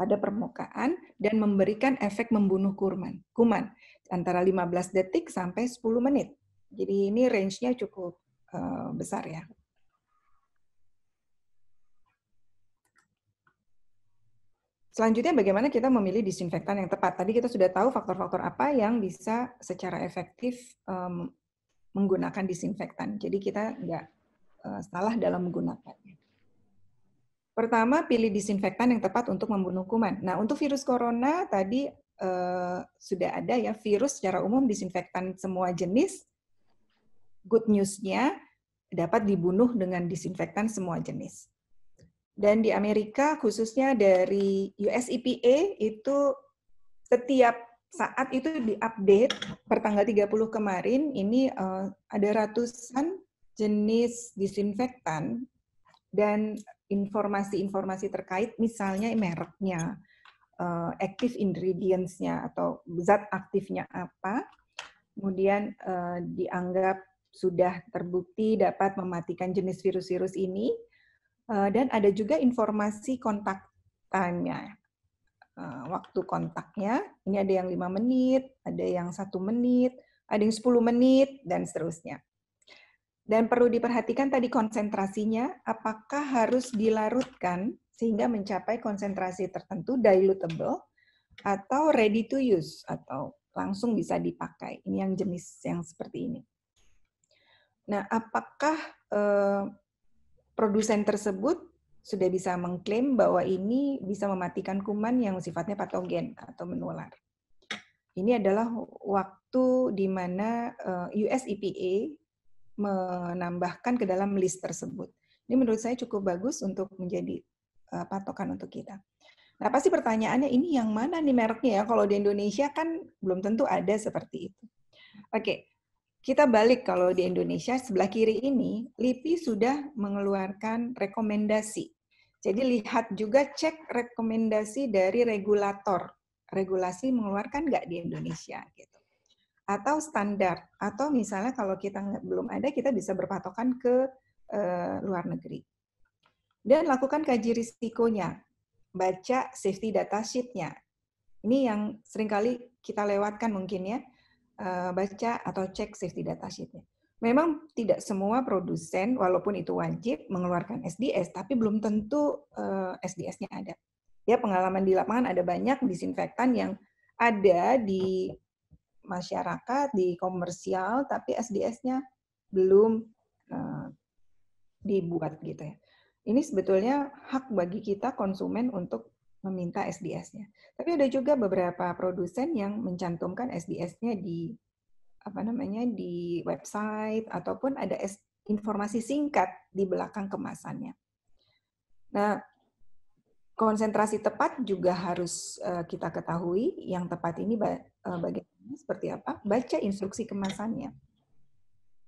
pada permukaan dan memberikan efek membunuh kuman. Kuman antara 15 detik sampai 10 menit. Jadi ini range-nya cukup eh, besar ya. Selanjutnya bagaimana kita memilih disinfektan yang tepat? Tadi kita sudah tahu faktor-faktor apa yang bisa secara efektif menggunakan disinfektan. Jadi kita nggak eh, salah dalam menggunakannya. Pertama, pilih disinfektan yang tepat untuk membunuh kuman. Nah, untuk virus corona tadi eh, sudah ada ya, virus secara umum disinfektan semua jenis. Good news-nya dapat dibunuh dengan disinfektan semua jenis. Dan di Amerika, khususnya dari US EPA, itu setiap saat itu diupdate per tanggal 30 kemarin ini uh, ada ratusan jenis disinfektan dan informasi-informasi terkait, misalnya mereknya, uh, active ingredients-nya atau zat aktifnya apa, kemudian uh, dianggap sudah terbukti dapat mematikan jenis virus-virus ini, uh, dan ada juga informasi kontak time-nya, waktu kontaknya. Ini ada yang lima menit, ada yang satu menit, ada yang 10 menit, dan seterusnya. Dan perlu diperhatikan tadi konsentrasinya, apakah harus dilarutkan sehingga mencapai konsentrasi tertentu, dilutable, atau ready to use, atau langsung bisa dipakai. Ini yang jenis yang seperti ini. Nah, apakah eh, produsen tersebut sudah bisa mengklaim bahwa ini bisa mematikan kuman yang sifatnya patogen atau menular? Ini adalah waktu di mana eh, US EPA menambahkan ke dalam list tersebut. Ini menurut saya cukup bagus untuk menjadi uh, patokan untuk kita. Nah, pasti pertanyaannya ini yang mana nih mereknya ya? Kalau di Indonesia kan belum tentu ada seperti itu. Oke, kita balik kalau di Indonesia sebelah kiri ini LIPI sudah mengeluarkan rekomendasi. Jadi lihat juga cek rekomendasi dari regulator. Regulasi mengeluarkan nggak di Indonesia gitu atau standar atau misalnya kalau kita belum ada kita bisa berpatokan ke uh, luar negeri dan lakukan kaji risikonya baca safety data sheet ini yang seringkali kita lewatkan mungkin ya uh, baca atau cek safety data sheet memang tidak semua produsen walaupun itu wajib mengeluarkan SDS tapi belum tentu uh, eh, SDS-nya ada ya pengalaman di lapangan ada banyak disinfektan yang ada di masyarakat, di komersial, tapi SDS-nya belum uh, dibuat gitu ya. Ini sebetulnya hak bagi kita konsumen untuk meminta SDS-nya. Tapi ada juga beberapa produsen yang mencantumkan SDS-nya di apa namanya di website ataupun ada informasi singkat di belakang kemasannya. Nah, konsentrasi tepat juga harus eh, kita ketahui. Yang tepat ini eh, bagaimana seperti apa, baca instruksi kemasannya.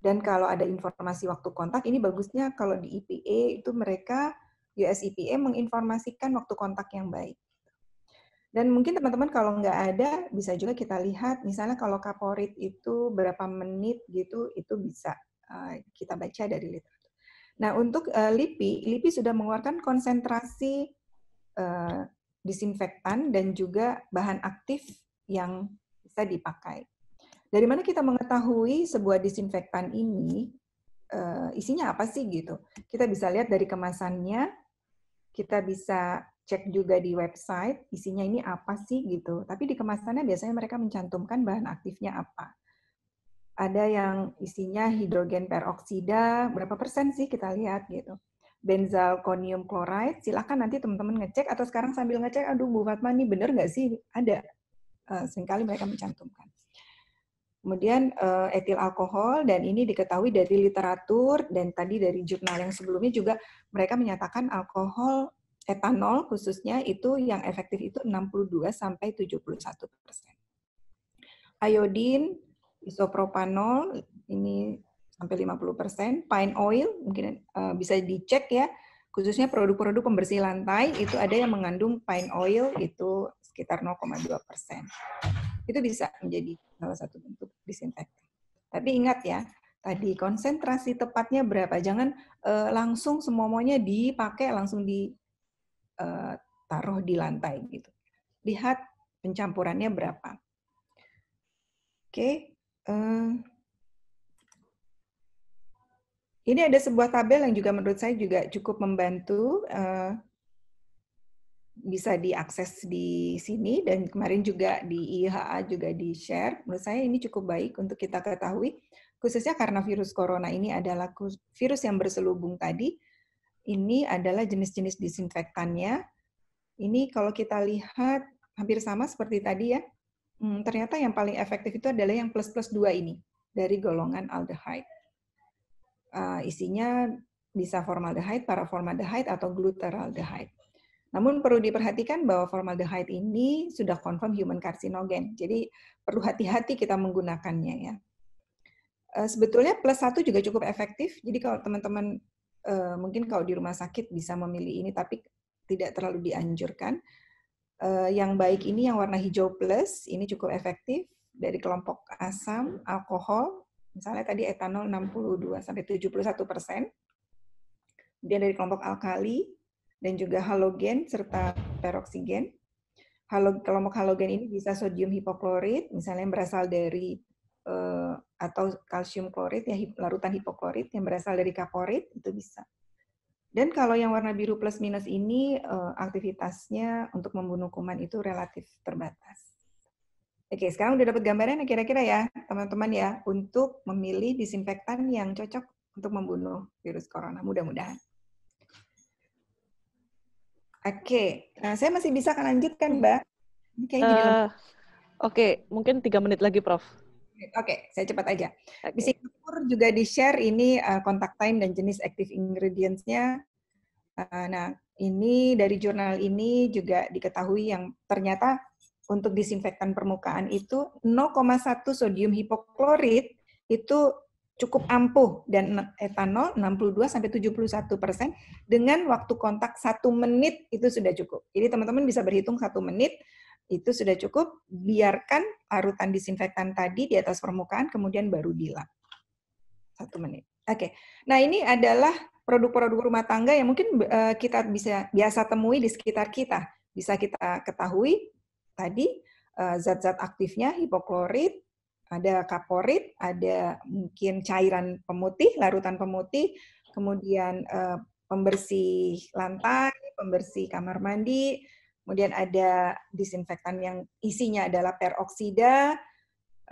Dan kalau ada informasi waktu kontak, ini bagusnya kalau di EPA itu mereka US EPA menginformasikan waktu kontak yang baik. Dan mungkin teman-teman kalau nggak ada, bisa juga kita lihat, misalnya kalau kaporit itu berapa menit gitu, itu bisa eh, kita baca dari literatur. Nah, untuk eh, LIPI, LIPI sudah mengeluarkan konsentrasi eh, disinfektan dan juga bahan aktif yang bisa dipakai. Dari mana kita mengetahui sebuah disinfektan ini uh, isinya apa sih gitu? Kita bisa lihat dari kemasannya, kita bisa cek juga di website isinya ini apa sih gitu. Tapi di kemasannya biasanya mereka mencantumkan bahan aktifnya apa. Ada yang isinya hidrogen peroksida, berapa persen sih kita lihat gitu. Benzalkonium chloride, silahkan nanti teman-teman ngecek atau sekarang sambil ngecek, aduh Bu Fatma ini bener nggak sih? Ada Eh, seringkali mereka mencantumkan. Kemudian uh, etil alkohol dan ini diketahui dari literatur dan tadi dari jurnal yang sebelumnya juga mereka menyatakan alkohol etanol khususnya itu yang efektif itu 62 sampai 71 persen. Iodin, isopropanol ini sampai 50 persen. Pine oil mungkin eh, bisa dicek ya khususnya produk-produk pembersih lantai itu ada yang mengandung pine oil itu sekitar 0,2 persen. Itu bisa menjadi salah satu bentuk disinfektan. Tapi ingat ya, tadi konsentrasi tepatnya berapa? Jangan uh, langsung semuanya dipakai langsung ditaruh eh, di lantai gitu. Lihat pencampurannya berapa. Oke, okay. uh, eh, ini ada sebuah tabel yang juga menurut saya juga cukup membantu eh, bisa diakses di sini dan kemarin juga di IHA juga di share. Menurut saya ini cukup baik untuk kita ketahui khususnya karena virus corona ini adalah virus yang berselubung tadi. Ini adalah jenis-jenis disinfektannya. Ini kalau kita lihat hampir sama seperti tadi ya. Hmm, ternyata yang paling efektif itu adalah yang plus plus dua ini dari golongan aldehyde uh, isinya bisa formaldehyde, paraformaldehyde, atau glutaraldehyde. Namun perlu diperhatikan bahwa formaldehyde ini sudah confirm human carcinogen, jadi perlu hati-hati kita menggunakannya ya. Eh, sebetulnya plus satu juga cukup efektif, jadi kalau teman-teman eh, mungkin kalau di rumah sakit bisa memilih ini, tapi tidak terlalu dianjurkan. Yang baik ini yang warna hijau plus, ini cukup efektif dari kelompok asam, alkohol, Misalnya tadi etanol 62 sampai 71 persen, dia dari kelompok alkali dan juga halogen serta peroksigen. Halog, kelompok halogen ini bisa sodium hipoklorit, misalnya yang berasal dari eh, atau kalsium klorit ya larutan hipoklorit yang berasal dari kaporit itu bisa. Dan kalau yang warna biru plus minus ini eh, aktivitasnya untuk membunuh kuman itu relatif terbatas. Oke, sekarang udah dapat gambaran ya kira-kira ya, teman-teman ya, untuk memilih disinfektan yang cocok untuk membunuh virus corona, mudah-mudahan. Oke, nah, saya masih bisa kan lanjutkan, Mbak. Eh, oke, uh, Oke, okay. mungkin tiga menit lagi, Prof. Oke, okay, saya cepat aja. Okay. Di Singapura juga di-share ini uh, kontak time dan jenis active ingredients-nya. Uh, nah, ini dari jurnal ini juga diketahui yang ternyata untuk disinfektan permukaan itu 0,1 sodium hipoklorit itu cukup ampuh dan etanol 62 sampai 71 persen dengan waktu kontak satu menit itu sudah cukup. Jadi teman-teman bisa berhitung satu menit itu sudah cukup. Biarkan larutan disinfektan tadi di atas permukaan kemudian baru dilap satu menit. Oke, nah ini adalah produk-produk rumah tangga yang mungkin eh, kita bisa biasa temui di sekitar kita, bisa kita ketahui tadi eh, zat-zat aktifnya hipoklorit, ada kaporit, ada mungkin cairan pemutih, larutan pemutih, kemudian eh, pembersih lantai, pembersih kamar mandi, kemudian ada disinfektan yang isinya adalah peroksida,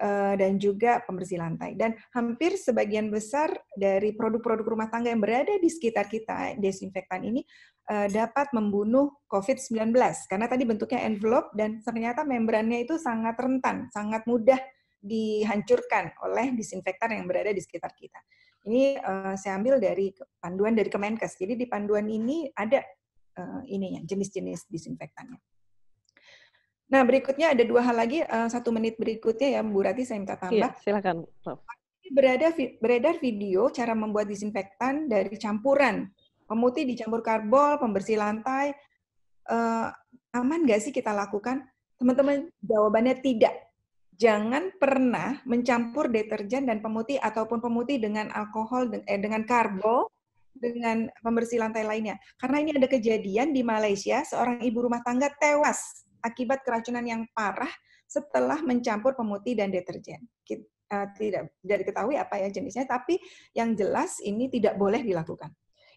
Eh, dan juga pembersih lantai. Dan hampir sebagian besar dari produk-produk rumah tangga yang berada di sekitar kita, desinfektan ini eh, dapat membunuh COVID-19 karena tadi bentuknya envelope dan ternyata membrannya itu sangat rentan, sangat mudah dihancurkan oleh disinfektan yang berada di sekitar kita. Ini eh, saya ambil dari panduan dari Kemenkes. Jadi di panduan ini ada ininya jenis-jenis disinfektannya. Nah, berikutnya ada dua hal lagi, uh, satu menit berikutnya ya, Bu Rati, saya minta iya, tambah. Iya, silakan. Berada, beredar video cara membuat disinfektan dari campuran. Pemutih dicampur karbol, pembersih lantai. Uh, aman nggak sih kita lakukan? Teman-teman, jawabannya tidak. Jangan pernah mencampur deterjen dan pemutih ataupun pemutih dengan alkohol, eh, dengan karbol, dengan pembersih lantai lainnya. Karena ini ada kejadian di Malaysia, seorang ibu rumah tangga tewas akibat keracunan yang parah setelah mencampur pemutih dan deterjen. Kita, uh, eh, tidak tidak diketahui apa ya jenisnya, tapi yang jelas ini tidak boleh dilakukan.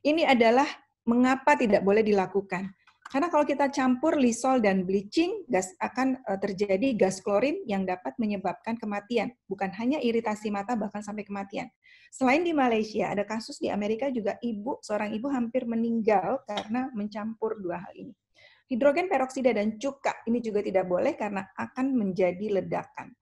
Ini adalah mengapa tidak boleh dilakukan. Karena kalau kita campur lisol dan bleaching, gas akan eh, terjadi gas klorin yang dapat menyebabkan kematian, bukan hanya iritasi mata bahkan sampai kematian. Selain di Malaysia, ada kasus di Amerika juga ibu seorang ibu hampir meninggal karena mencampur dua hal ini. Hidrogen peroksida dan cuka ini juga tidak boleh karena akan menjadi ledakan.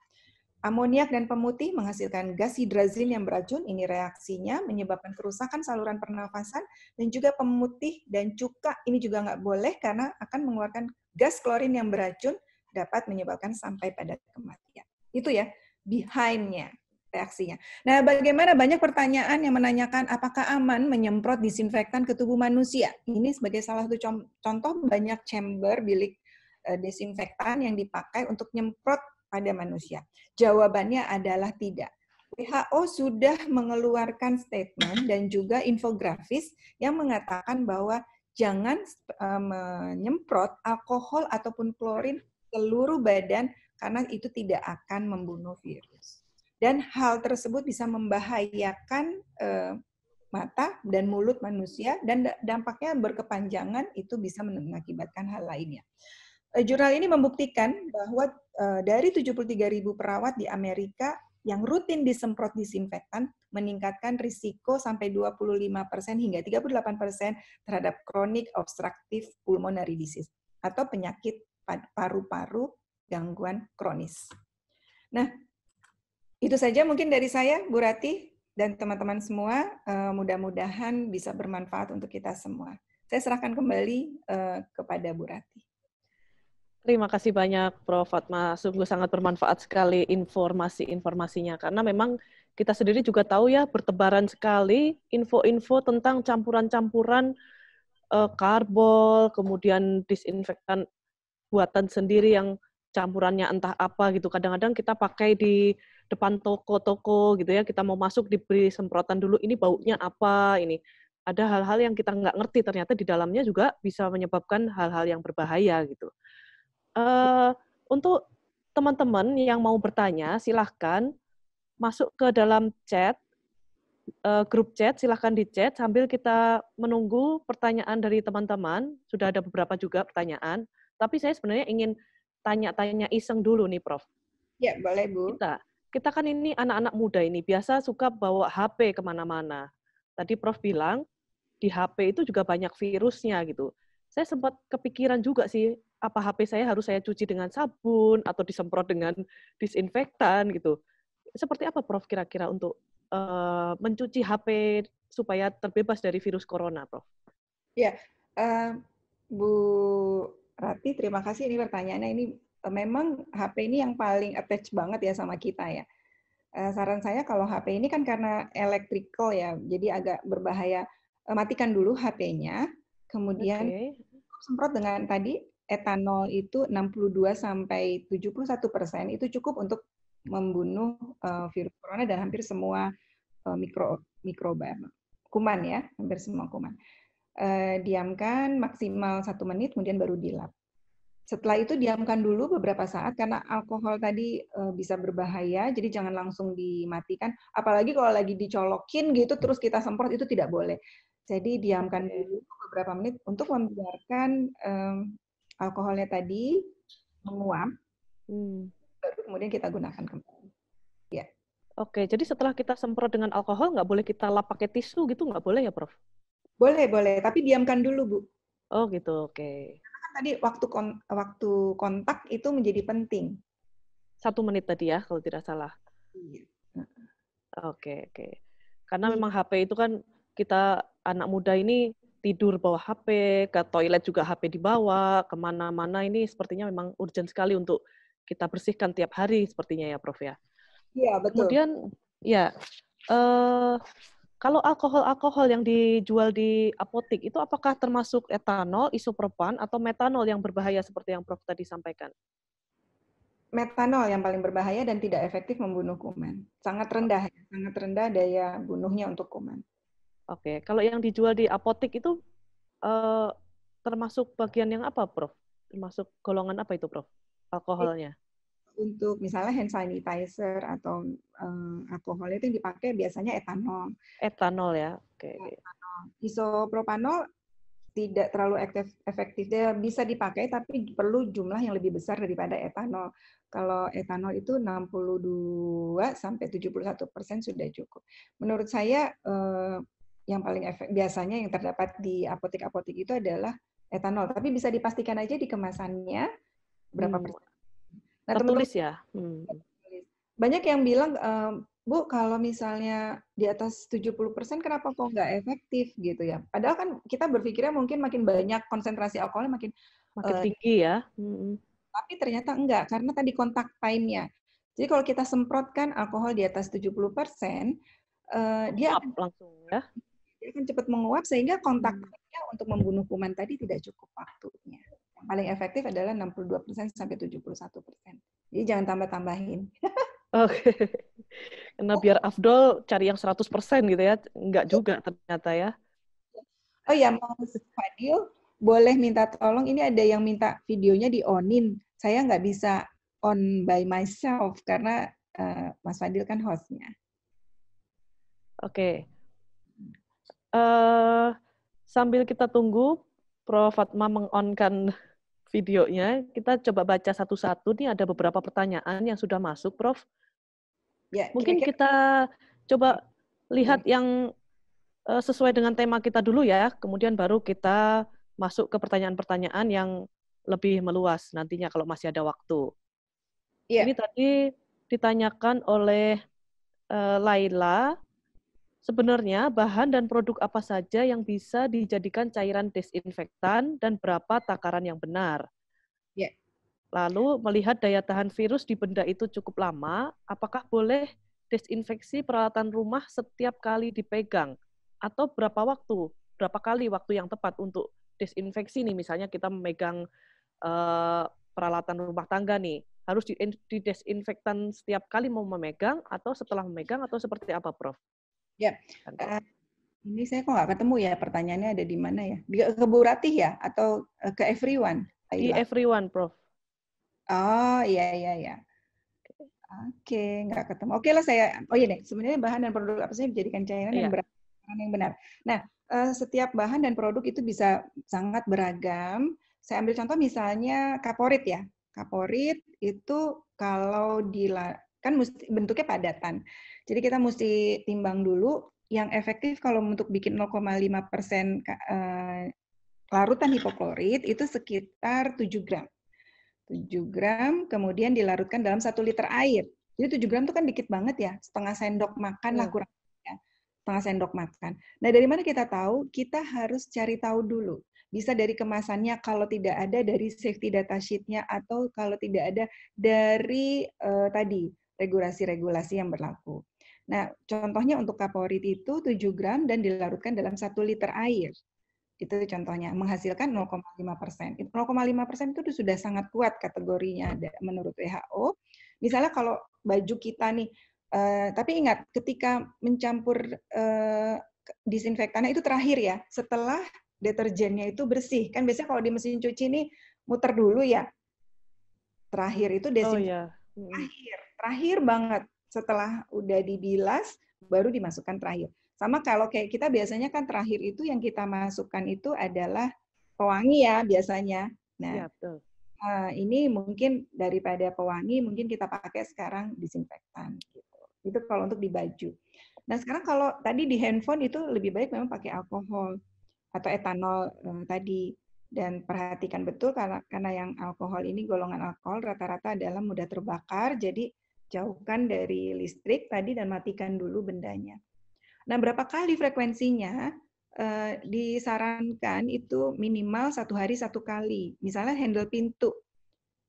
Amoniak dan pemutih menghasilkan gas hidrazin yang beracun. Ini reaksinya menyebabkan kerusakan saluran pernafasan dan juga pemutih dan cuka ini juga nggak boleh karena akan mengeluarkan gas klorin yang beracun dapat menyebabkan sampai pada kematian. Itu ya behind-nya reaksinya. Nah, bagaimana banyak pertanyaan yang menanyakan apakah aman menyemprot disinfektan ke tubuh manusia? Ini sebagai salah satu contoh banyak chamber bilik eh, desinfektan yang dipakai untuk nyemprot pada manusia. Jawabannya adalah tidak. WHO sudah mengeluarkan statement dan juga infografis yang mengatakan bahwa jangan eh, menyemprot alkohol ataupun klorin seluruh badan karena itu tidak akan membunuh virus dan hal tersebut bisa membahayakan eh, mata dan mulut manusia dan dampaknya berkepanjangan itu bisa mengakibatkan hal lainnya. Eh, jurnal ini membuktikan bahwa eh, puluh dari 73.000 perawat di Amerika yang rutin disemprot disinfektan meningkatkan risiko sampai 25% hingga 38% terhadap kronik obstruktif pulmonary disease atau penyakit paru-paru gangguan kronis. Nah, itu saja mungkin dari saya, Bu Rati dan teman-teman semua. Eh, mudah-mudahan bisa bermanfaat untuk kita semua. Saya serahkan kembali eh, kepada Bu Rati. Terima kasih banyak Prof. Fatma. Sungguh sangat bermanfaat sekali informasi-informasinya. Karena memang kita sendiri juga tahu ya bertebaran sekali info-info tentang campuran-campuran eh, karbol, kemudian disinfektan buatan sendiri yang campurannya entah apa gitu. Kadang-kadang kita pakai di depan toko-toko gitu ya kita mau masuk diberi semprotan dulu ini baunya apa ini ada hal-hal yang kita nggak ngerti ternyata di dalamnya juga bisa menyebabkan hal-hal yang berbahaya gitu uh, untuk teman-teman yang mau bertanya silahkan masuk ke dalam chat uh, grup chat silahkan di chat sambil kita menunggu pertanyaan dari teman-teman sudah ada beberapa juga pertanyaan tapi saya sebenarnya ingin tanya-tanya iseng dulu nih prof ya boleh bu kita kita kan ini anak-anak muda ini biasa suka bawa HP kemana-mana. Tadi Prof bilang di HP itu juga banyak virusnya gitu. Saya sempat kepikiran juga sih apa HP saya harus saya cuci dengan sabun atau disemprot dengan disinfektan gitu. Seperti apa Prof kira-kira untuk uh, mencuci HP supaya terbebas dari virus corona, Prof? Ya, uh, Bu Rati, terima kasih ini pertanyaannya ini Eh, memang HP ini yang paling attach banget ya sama kita ya. Eh, saran saya kalau HP ini kan karena electrical ya, jadi agak berbahaya. Eh, matikan dulu HP-nya, kemudian okay. semprot dengan tadi etanol itu 62 sampai 71 persen itu cukup untuk membunuh virus corona dan hampir semua mikro mikroba kuman ya hampir semua kuman diamkan maksimal satu menit kemudian baru dilap setelah itu diamkan dulu beberapa saat karena alkohol tadi e, bisa berbahaya, jadi jangan langsung dimatikan. Apalagi kalau lagi dicolokin gitu terus kita semprot itu tidak boleh. Jadi diamkan dulu beberapa menit untuk membiarkan e, alkoholnya tadi menguap. Hmm. Baru kemudian kita gunakan kembali. Ya. Oke, jadi setelah kita semprot dengan alkohol nggak boleh kita lap pakai tisu gitu nggak boleh ya, Prof? Boleh, boleh. Tapi diamkan dulu, Bu. Oh gitu, oke. Okay tadi waktu kon waktu kontak itu menjadi penting. Satu menit tadi ya kalau tidak salah. Iya. Oke oke. Karena iya. memang HP itu kan kita anak muda ini tidur bawa HP, ke toilet juga HP dibawa, kemana-mana ini sepertinya memang urgent sekali untuk kita bersihkan tiap hari sepertinya ya Prof ya. Iya betul. Kemudian ya. Uh, kalau alkohol-alkohol yang dijual di apotek itu apakah termasuk etanol, isopropan, atau metanol yang berbahaya seperti yang Prof tadi sampaikan? Metanol yang paling berbahaya dan tidak efektif membunuh kuman. Sangat rendah, ya, sangat rendah daya bunuhnya untuk kuman. Oke, okay. kalau yang dijual di apotek itu eh, termasuk bagian yang apa, Prof? Termasuk golongan apa itu, Prof? Alkoholnya? untuk misalnya hand sanitizer atau um, alkohol itu yang dipakai biasanya etanol. Etanol ya, oke. Okay. Isopropanol tidak terlalu efektif, efektif. Dia bisa dipakai tapi perlu jumlah yang lebih besar daripada etanol. Kalau etanol itu 62 sampai 71 persen sudah cukup. Menurut saya eh, yang paling efek, biasanya yang terdapat di apotek-apotek itu adalah etanol. Tapi bisa dipastikan aja di kemasannya berapa hmm. persen Nah, tertulis ya. Hmm. Banyak yang bilang um, Bu, kalau misalnya di atas 70%, kenapa kok nggak efektif gitu ya? Padahal kan kita berpikirnya mungkin makin banyak konsentrasi alkoholnya makin... Makin uh, tinggi ya. -hmm. Tapi ternyata enggak, karena tadi kontak time-nya. Jadi kalau kita semprotkan alkohol di atas 70%, uh, dia akan, langsung ya. Dia akan cepat menguap sehingga kontaknya hmm. untuk membunuh kuman tadi tidak cukup waktunya paling efektif adalah 62% sampai 71%. Jadi jangan tambah-tambahin. Oke. Okay. Karena biar afdol cari yang 100% gitu ya. Enggak juga ternyata ya. Oh ya, mau Fadil boleh minta tolong ini ada yang minta videonya di onin. Saya nggak bisa on by myself karena uh, Mas Fadil kan hostnya. Oke. Okay. Uh, eh, sambil kita tunggu Prof. Fatma mengonkan videonya. Kita coba baca satu-satu. Nih ada beberapa pertanyaan yang sudah masuk, Prof. Ya, Mungkin kita coba lihat hmm. yang uh, sesuai dengan tema kita dulu ya. Kemudian baru kita masuk ke pertanyaan-pertanyaan yang lebih meluas nantinya kalau masih ada waktu. Ya. Ini tadi ditanyakan oleh uh, Laila Sebenarnya bahan dan produk apa saja yang bisa dijadikan cairan desinfektan dan berapa takaran yang benar. Ya. Lalu melihat daya tahan virus di benda itu cukup lama, apakah boleh desinfeksi peralatan rumah setiap kali dipegang atau berapa waktu, berapa kali waktu yang tepat untuk desinfeksi nih misalnya kita memegang uh, peralatan rumah tangga nih harus di desinfektan setiap kali mau memegang atau setelah memegang atau seperti apa, Prof? Ya. Uh, ini saya kok nggak ketemu ya pertanyaannya ada di mana ya? Di, eh, ke Bu Ratih ya atau eh, ke everyone? Di everyone, Prof. Oh iya iya iya. Oke, okay, nggak ketemu. Oke okay lah saya. Oh iya deh, sebenarnya bahan dan produk apa sih dijadikan cairan yeah. yang iya. benar yang benar. Nah, setiap bahan dan produk itu bisa sangat beragam. Saya ambil contoh misalnya kaporit ya. Kaporit itu kalau di kan mesti, bentuknya padatan. Jadi kita mesti timbang dulu yang efektif kalau untuk bikin 0,5 persen eh, larutan hipoklorit itu sekitar 7 gram. 7 gram kemudian dilarutkan dalam 1 liter air. Jadi 7 gram itu kan dikit banget ya, setengah sendok makan lah iya. kurang ya. Setengah sendok makan. Nah, dari mana kita tahu? Kita harus cari tahu dulu bisa dari kemasannya kalau tidak ada dari safety data sheet-nya atau kalau tidak ada dari uh, tadi regulasi-regulasi yang berlaku. Nah, contohnya untuk kaporit itu 7 gram dan dilarutkan dalam 1 liter air. Itu contohnya, menghasilkan 0,5 persen. 0,5 persen itu sudah sangat kuat kategorinya menurut WHO. Misalnya kalau baju kita nih, eh, tapi ingat ketika mencampur eh, disinfektannya itu terakhir ya, setelah deterjennya itu bersih. Kan biasanya kalau di mesin cuci ini muter dulu ya. Terakhir itu desinfektan oh, yeah. Iya. akhir terakhir banget setelah udah dibilas baru dimasukkan terakhir. Sama kalau kayak kita biasanya kan terakhir itu yang kita masukkan itu adalah pewangi ya biasanya. Nah, ya, betul. Uh, ini mungkin daripada pewangi mungkin kita pakai sekarang disinfektan gitu. Itu kalau untuk di baju. Nah, sekarang kalau tadi di handphone itu lebih baik memang pakai alkohol atau etanol um, tadi dan perhatikan betul karena karena yang alkohol ini golongan alkohol rata-rata adalah mudah terbakar jadi jauhkan dari listrik tadi dan matikan dulu bendanya. Nah, berapa kali frekuensinya eh, disarankan itu minimal satu hari satu kali. Misalnya handle pintu,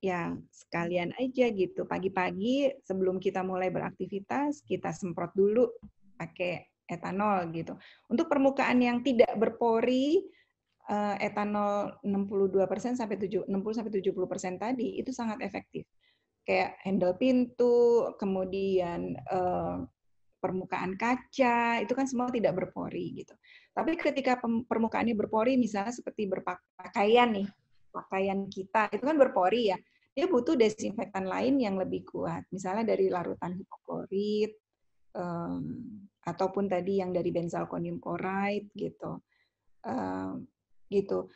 ya sekalian aja gitu. Pagi-pagi sebelum kita mulai beraktivitas, kita semprot dulu pakai etanol gitu. Untuk permukaan yang tidak berpori, eh, etanol 62% sampai 60 sampai 70% tadi itu sangat efektif kayak handle pintu, kemudian uh, permukaan kaca, itu kan semua tidak berpori gitu. Tapi ketika permukaannya berpori, misalnya seperti berpakaian nih, pakaian kita itu kan berpori ya, dia butuh desinfektan lain yang lebih kuat, misalnya dari larutan hipoklorit, um, ataupun tadi yang dari benzalkonium chloride gitu, um, gitu.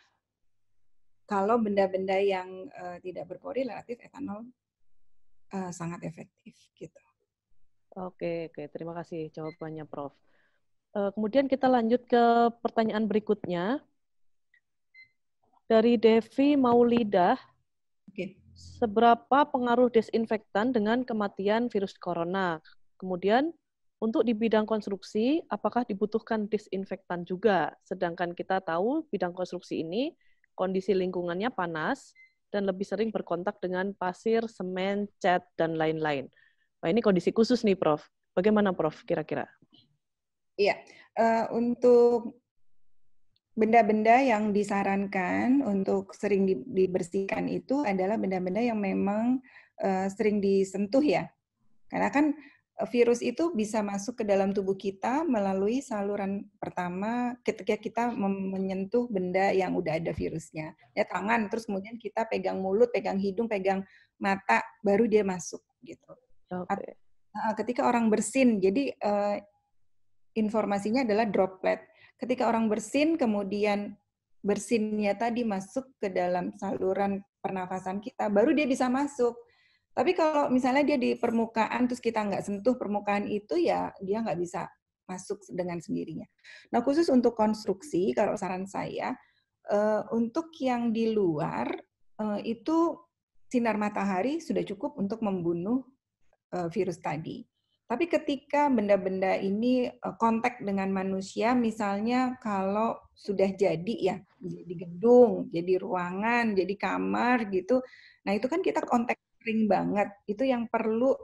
Kalau benda-benda yang uh, tidak berpori relatif etanol uh, sangat efektif gitu. Oke, oke. Terima kasih jawabannya, Prof. Uh, kemudian kita lanjut ke pertanyaan berikutnya dari Devi Maulidah. Oke. Seberapa pengaruh desinfektan dengan kematian virus corona? Kemudian untuk di bidang konstruksi, apakah dibutuhkan disinfektan juga? Sedangkan kita tahu bidang konstruksi ini kondisi lingkungannya panas, dan lebih sering berkontak dengan pasir, semen, cat, dan lain-lain. Wah, ini kondisi khusus nih, Prof. Bagaimana, Prof, kira-kira? Iya, uh, untuk benda-benda yang disarankan untuk sering dibersihkan itu adalah benda-benda yang memang uh, sering disentuh ya. Karena kan virus itu bisa masuk ke dalam tubuh kita melalui saluran pertama ketika kita menyentuh benda yang udah ada virusnya. Ya tangan, terus kemudian kita pegang mulut, pegang hidung, pegang mata, baru dia masuk gitu. Okay. Ketika orang bersin, jadi uh, informasinya adalah droplet. Ketika orang bersin, kemudian bersinnya tadi masuk ke dalam saluran pernafasan kita, baru dia bisa masuk tapi kalau misalnya dia di permukaan terus kita nggak sentuh permukaan itu ya dia nggak bisa masuk dengan sendirinya. Nah khusus untuk konstruksi kalau saran saya eh, untuk yang di luar eh, itu sinar matahari sudah cukup untuk membunuh eh, virus tadi. Tapi ketika benda-benda ini kontak dengan manusia, misalnya kalau sudah jadi ya, jadi gedung, jadi ruangan, jadi kamar gitu, nah itu kan kita kontak kering banget itu yang perlu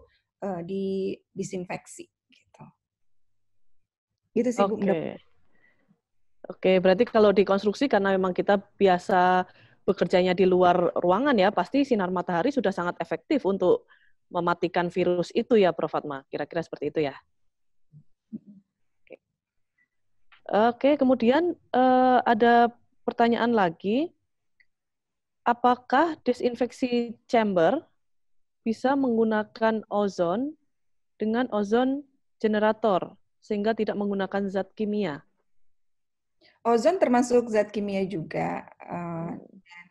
uh, di disinfeksi gitu. Gitu sih okay. Bu. Oke. Okay, berarti kalau dikonstruksi karena memang kita biasa bekerjanya di luar ruangan ya, pasti sinar matahari sudah sangat efektif untuk mematikan virus itu ya Prof. Fatma. Kira-kira seperti itu ya. Oke, okay. okay, kemudian uh, ada pertanyaan lagi. Apakah disinfeksi chamber bisa menggunakan ozon dengan ozon generator sehingga tidak menggunakan zat kimia. Ozon termasuk zat kimia juga uh, dan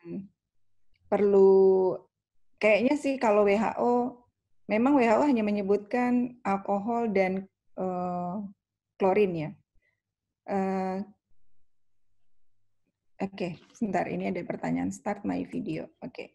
perlu kayaknya sih kalau WHO memang WHO hanya menyebutkan alkohol dan uh, klorin ya. Uh, Oke, okay, sebentar ini ada pertanyaan start my video. Oke. Okay.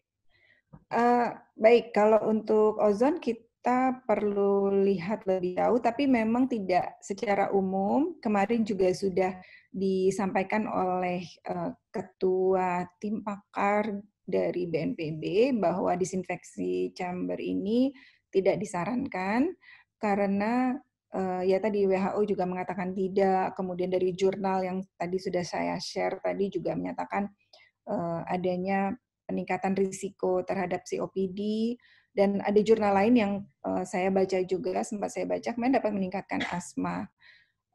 Uh, baik, kalau untuk ozon kita perlu lihat lebih jauh, tapi memang tidak secara umum. Kemarin juga sudah disampaikan oleh uh, ketua tim pakar dari BNPB bahwa disinfeksi chamber ini tidak disarankan karena uh, ya tadi WHO juga mengatakan tidak, kemudian dari jurnal yang tadi sudah saya share tadi juga menyatakan uh, adanya peningkatan risiko terhadap COPD dan ada jurnal lain yang uh, saya baca juga sempat saya baca kemarin dapat meningkatkan asma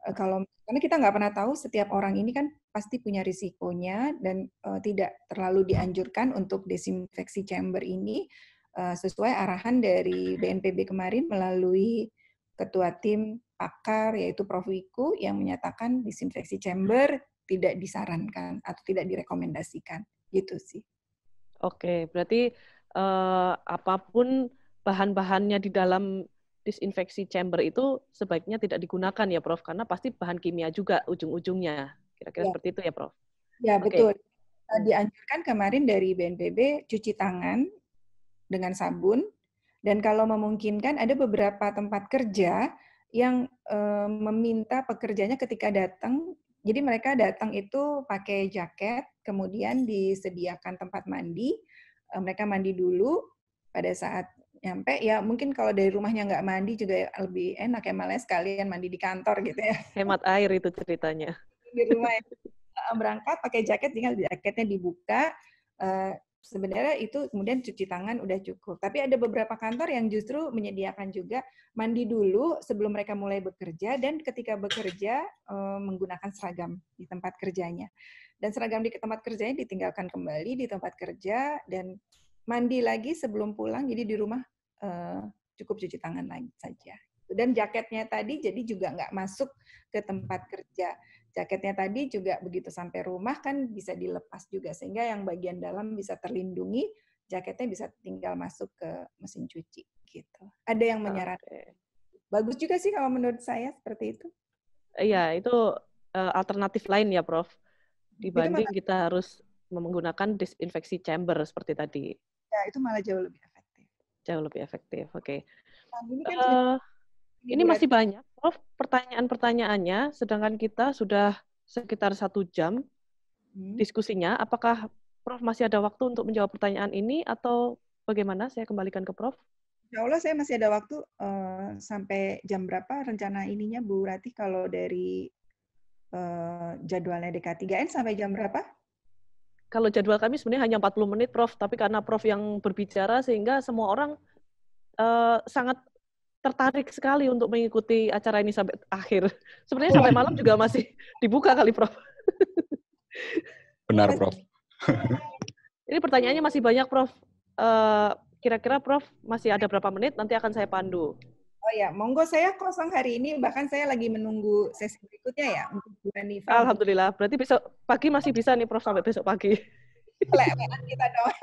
uh, kalau karena kita nggak pernah tahu setiap orang ini kan pasti punya risikonya dan uh, tidak terlalu dianjurkan untuk desinfeksi chamber ini uh, sesuai arahan dari BNPB kemarin melalui ketua tim pakar yaitu Prof Wiku yang menyatakan disinfeksi chamber tidak disarankan atau tidak direkomendasikan gitu sih. Oke, berarti uh, apapun bahan-bahannya di dalam disinfeksi chamber itu sebaiknya tidak digunakan ya, Prof, karena pasti bahan kimia juga ujung-ujungnya. Kira-kira ya. seperti itu ya, Prof. Ya, okay. betul. Eh, dianjurkan kemarin dari BNPB cuci tangan dengan sabun dan kalau memungkinkan ada beberapa tempat kerja yang e, meminta pekerjanya ketika datang jadi mereka datang itu pakai jaket, kemudian disediakan tempat mandi. Eh, mereka mandi dulu pada saat nyampe. Ya mungkin kalau dari rumahnya nggak mandi juga ya, lebih enak ya malah sekalian mandi di kantor gitu ya. Hemat air itu ceritanya. Di rumah ya. berangkat pakai jaket, tinggal jaketnya dibuka. Eh, sebenarnya itu kemudian cuci tangan udah cukup. Tapi ada beberapa kantor yang justru menyediakan juga mandi dulu sebelum mereka mulai bekerja dan ketika bekerja eh, menggunakan seragam di tempat kerjanya. Dan seragam di tempat kerjanya ditinggalkan kembali di tempat kerja dan mandi lagi sebelum pulang. Jadi di rumah eh, cukup cuci tangan lagi saja. Dan jaketnya tadi jadi juga nggak masuk ke tempat kerja jaketnya tadi juga begitu sampai rumah kan bisa dilepas juga sehingga yang bagian dalam bisa terlindungi, jaketnya bisa tinggal masuk ke mesin cuci gitu. Ada yang menyarankan. Bagus juga sih kalau menurut saya seperti itu. Iya, itu uh, alternatif lain ya, Prof. Dibanding kita harus menggunakan disinfeksi chamber seperti tadi. Ya, itu malah jauh lebih efektif. Jauh lebih efektif. Oke. Okay. Nah, ini kan eh, ini iya. masih banyak, Prof, pertanyaan-pertanyaannya, sedangkan kita sudah sekitar satu jam hmm. diskusinya. Apakah Prof masih ada waktu untuk menjawab pertanyaan ini atau bagaimana? Saya kembalikan ke Prof. Ya Allah saya masih ada waktu uh, sampai jam berapa rencana ininya Bu Rati kalau dari uh, jadwalnya DK3N sampai jam berapa? Kalau jadwal kami sebenarnya hanya 40 menit, Prof. Tapi karena Prof yang berbicara sehingga semua orang uh, sangat tertarik sekali untuk mengikuti acara ini sampai akhir. Sebenarnya sampai malam juga masih dibuka kali, Prof. Benar, Prof. ini pertanyaannya masih banyak, Prof. kira eh, kira-kira Prof masih ada berapa menit nanti akan saya pandu. Oh ya, monggo saya kosong hari ini bahkan saya lagi menunggu sesi berikutnya ya untuk Bu Hanifah. Alhamdulillah, berarti besok pagi masih bisa nih Prof sampai besok pagi. Lelean kita dong.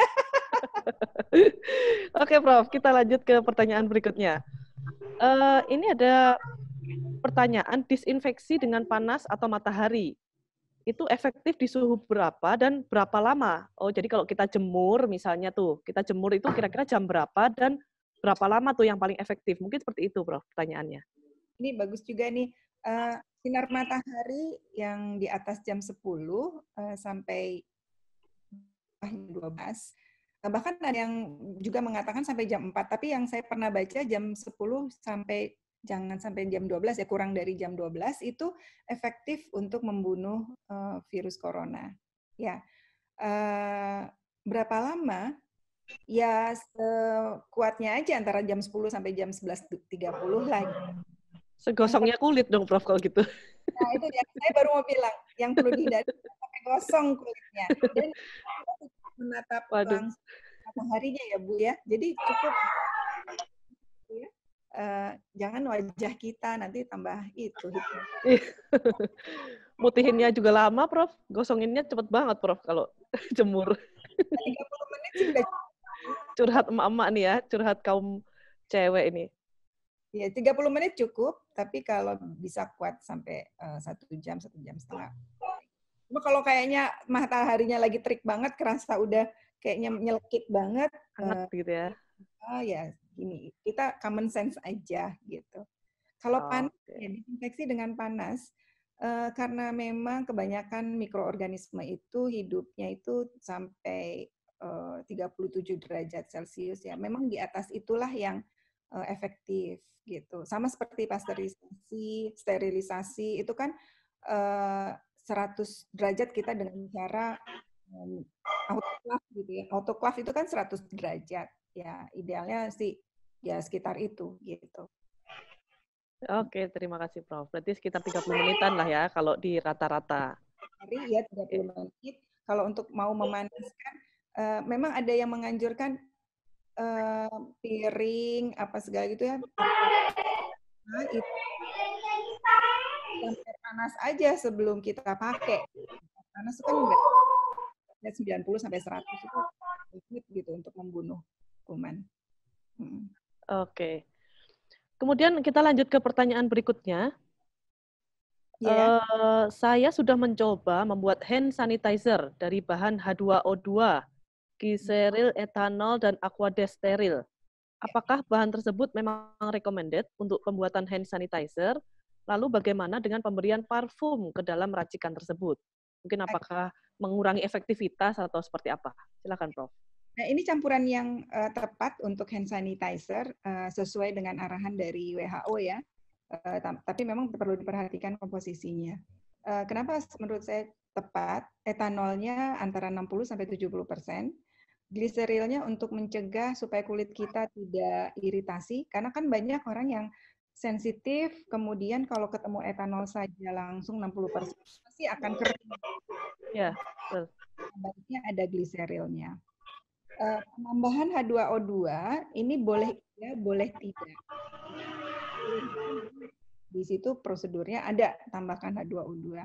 Oke Prof, kita lanjut ke pertanyaan berikutnya. Uh, ini ada pertanyaan disinfeksi dengan panas atau matahari itu efektif di suhu berapa dan berapa lama? Oh, jadi kalau kita jemur misalnya tuh, kita jemur itu kira-kira jam berapa dan berapa lama tuh yang paling efektif? Mungkin seperti itu, bro, pertanyaannya. Ini bagus juga nih. Uh, sinar matahari yang di atas jam 10 uh, eh, sampai 12 nah bahkan ada yang juga mengatakan sampai jam 4, tapi yang saya pernah baca jam 10 sampai jangan sampai jam 12 ya kurang dari jam 12 itu efektif untuk membunuh uh, virus corona. Ya. Uh, berapa lama? Ya kuatnya aja antara jam 10 sampai jam 11.30 lagi. Segosongnya kulit dong Prof kalau gitu. Nah, itu dia. Saya baru mau bilang yang perlu dihindari sampai gosong kulitnya. Dan menatap Waduh. mataharinya ya Bu ya. Jadi cukup Uh, jangan wajah kita nanti tambah itu. Mutihinnya juga lama, Prof. Gosonginnya cepet banget, Prof. Kalau jemur. 30 menit sudah. Curhat emak-emak nih ya, curhat kaum cewek ini. Ya, 30 menit cukup, tapi kalau bisa kuat sampai uh, satu jam, satu jam setengah Cuma kalau kayaknya mataharinya lagi terik banget, kerasa udah kayaknya nyelekit banget. Hangat uh, gitu ya. Uh, ya gini, kita common sense aja gitu. Kalau oh, panas, okay. ya disinfeksi dengan panas. Uh, karena memang kebanyakan mikroorganisme itu hidupnya itu sampai eh, uh, 37 derajat Celcius ya. Memang di atas itulah yang uh, efektif gitu. Sama seperti pasteurisasi, sterilisasi itu kan uh, 100 derajat kita dengan cara um, autoclave gitu ya. Autoclave itu kan 100 derajat. Ya, idealnya sih ya sekitar itu gitu. Oke, terima kasih Prof. Berarti sekitar 30 menitan lah ya kalau di rata-rata. Hari ya 30 menit. Kalau untuk mau memanaskan, uh, eh, memang ada yang menganjurkan uh, piring apa segala gitu ya. Nah, itu panas aja sebelum kita pakai. Panas itu kan enggak 90 sampai 100 itu cukup gitu untuk membunuh kuman. Hmm. Oke. Okay. Kemudian kita lanjut ke pertanyaan berikutnya. Yeah. Iya. Uh, saya sudah mencoba membuat hand sanitizer dari bahan H2O2, kiseril, hmm. etanol, dan aquadesteril. Ya. Apakah bahan tersebut memang recommended untuk pembuatan hand sanitizer Lalu bagaimana dengan pemberian parfum ke dalam racikan tersebut? Mungkin apakah mengurangi efektivitas atau seperti apa? Silakan, Prof. Nah, ini campuran yang uh, tepat untuk hand sanitizer uh, sesuai dengan arahan dari WHO ya. Uh, tapi memang perlu diperhatikan komposisinya. Uh, kenapa menurut saya tepat? Etanolnya antara 60 sampai 70 persen, gliserilnya untuk mencegah supaya kulit kita tidak iritasi karena kan banyak orang yang sensitif, kemudian kalau ketemu etanol saja langsung 60 persen pasti akan kering. Ya, betul. Baiknya ada gliserilnya. Uh, penambahan H2O2 ini boleh ya, boleh tidak. Di situ prosedurnya ada tambahkan H2O2.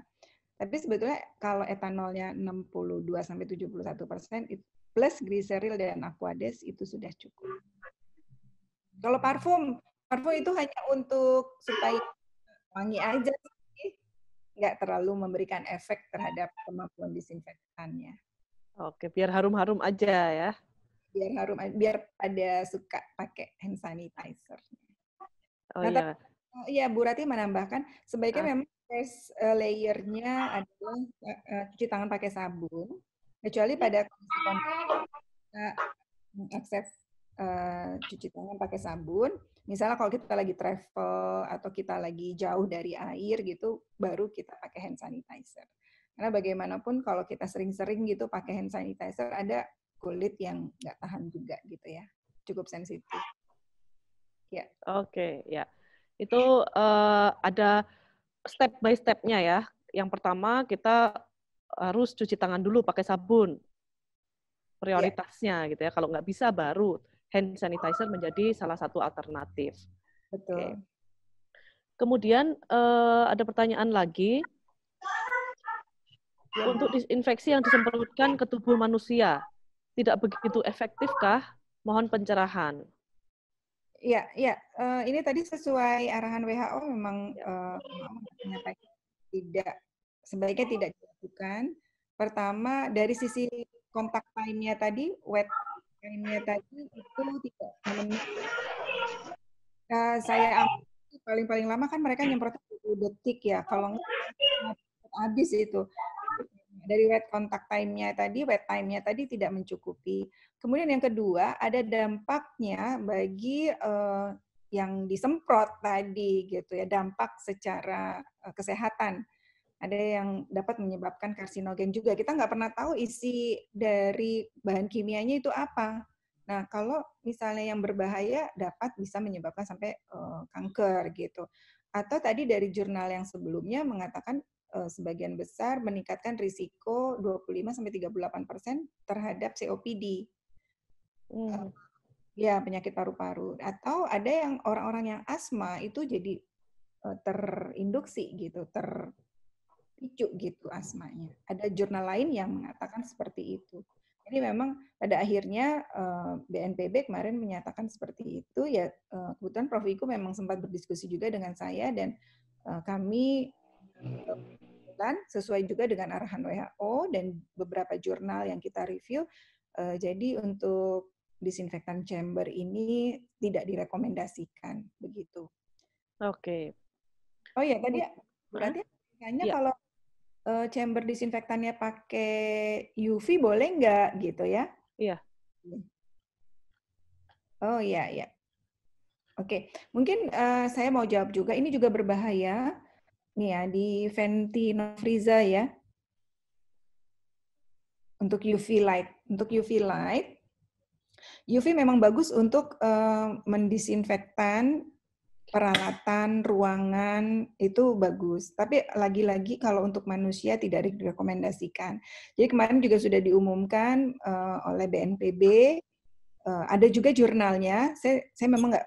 Tapi sebetulnya kalau etanolnya 62 sampai 71 persen plus gliseril dan aquades itu sudah cukup. Kalau parfum parfum itu hanya untuk supaya wangi aja sih. Nggak terlalu memberikan efek terhadap kemampuan disinfektannya. Oke, biar harum-harum aja ya. Biar harum, biar pada suka pakai hand sanitizer. Oh nah, iya. Oh, iya, Bu Rati menambahkan, sebaiknya ah. memang tes eh, layernya adalah uh, cuci tangan pakai sabun, kecuali pada kondisi kita akses uh, cuci tangan pakai sabun, Misalnya kalau kita lagi travel atau kita lagi jauh dari air gitu, baru kita pakai hand sanitizer. Karena bagaimanapun kalau kita sering-sering gitu pakai hand sanitizer, ada kulit yang nggak tahan juga gitu ya, cukup sensitif. Ya. Oke, okay, ya. Itu uh, ada step by step-nya ya. Yang pertama kita harus cuci tangan dulu pakai sabun ya. prioritasnya yeah. gitu ya. Kalau nggak bisa baru hand sanitizer menjadi salah satu alternatif. Betul. Okay. Kemudian uh, ada pertanyaan lagi ya. untuk disinfeksi yang disemprotkan ke tubuh manusia tidak begitu efektifkah? Mohon pencerahan. Ya, ya. Uh, ini tadi sesuai arahan WHO memang uh, tidak sebaiknya tidak dilakukan. Pertama dari sisi kontak lainnya tadi wet lainnya tadi itu tidak menemukan. Nah, eh, saya paling-paling lama kan mereka nyemprot 10 detik ya, kalau nggak habis itu. Dari wet contact time-nya tadi, wet time-nya tadi tidak mencukupi. Kemudian yang kedua, ada dampaknya bagi uh, yang disemprot tadi gitu ya, dampak secara uh, kesehatan ada yang dapat menyebabkan karsinogen juga. Kita nggak pernah tahu isi dari bahan kimianya itu apa. Nah, kalau misalnya yang berbahaya dapat bisa menyebabkan sampai uh, kanker gitu. Atau tadi dari jurnal yang sebelumnya mengatakan uh, sebagian besar meningkatkan risiko 25 sampai 38% terhadap COPD. Hmm. Uh, ya, penyakit paru-paru. Atau ada yang orang-orang yang asma itu jadi uh, terinduksi gitu, ter picu gitu asmanya. Ada jurnal lain yang mengatakan seperti itu. Jadi memang pada akhirnya BNPB eh, kemarin menyatakan seperti itu ya eh, kebetulan Prof Wiku memang sempat berdiskusi juga dengan saya dan eh, kami sesuai juga dengan arahan WHO dan beberapa jurnal yang kita review jadi untuk disinfektan chamber ini tidak direkomendasikan begitu. Oke. Okay. Oh ya tadi berarti Hah? ya. kalau uh, chamber disinfektannya pakai UV boleh nggak gitu ya? Iya. Oh iya iya. Oke, okay. mungkin uh, saya mau jawab juga. Ini juga berbahaya nih ya di Ventinovriza ya. Untuk UV light, untuk UV light UV memang bagus untuk uh, mendisinfektan peralatan, ruangan itu bagus. Tapi lagi-lagi kalau untuk manusia tidak direkomendasikan. Jadi kemarin juga sudah diumumkan uh, oleh BNPB. Uh, eh, ada juga jurnalnya. Saya saya memang nggak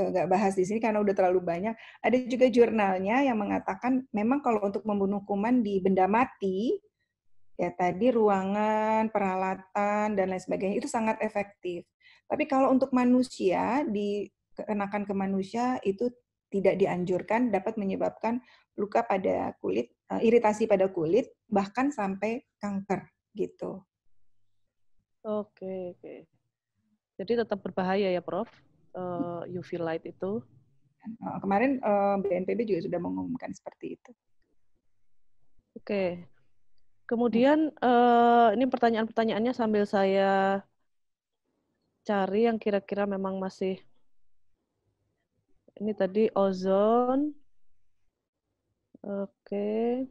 eh, nggak uh, bahas di sini karena udah terlalu banyak. Ada juga jurnalnya yang mengatakan memang kalau untuk membunuh kuman di benda mati ya tadi ruangan, peralatan dan lain sebagainya itu sangat efektif. Tapi kalau untuk manusia di kekenakan ke manusia itu tidak dianjurkan dapat menyebabkan luka pada kulit, eh, iritasi pada kulit, bahkan sampai kanker gitu. Oke, oke. Jadi tetap berbahaya ya, Prof. Uh, eh, UV light itu. Eh, kemarin uh, BNPB juga sudah mengumumkan seperti itu. Oke. Kemudian uh, ini pertanyaan-pertanyaannya sambil saya cari yang kira-kira memang masih ini tadi ozon. Oke. Okay.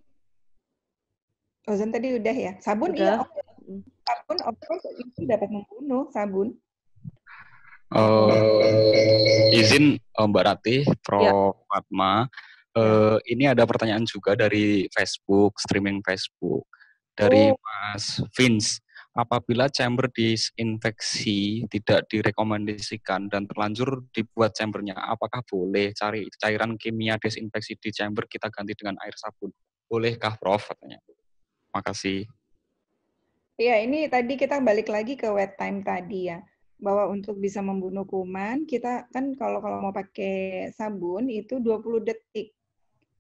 Ozon tadi udah ya. Sabun iya, udah. iya. Sabun ozon itu dapat membunuh sabun. Uh, izin eh, Mbak Rati, Prof. Ya. Fatma. Uh, ini ada pertanyaan juga dari Facebook, streaming Facebook dari oh. Mas Vince apabila chamber disinfeksi tidak direkomendasikan dan terlanjur dibuat chambernya, apakah boleh cari cairan kimia disinfeksi di chamber kita ganti dengan air sabun? Bolehkah, Prof? Katanya. Makasih. Ya, ini tadi kita balik lagi ke wet time tadi ya bahwa untuk bisa membunuh kuman kita kan kalau kalau mau pakai sabun itu 20 detik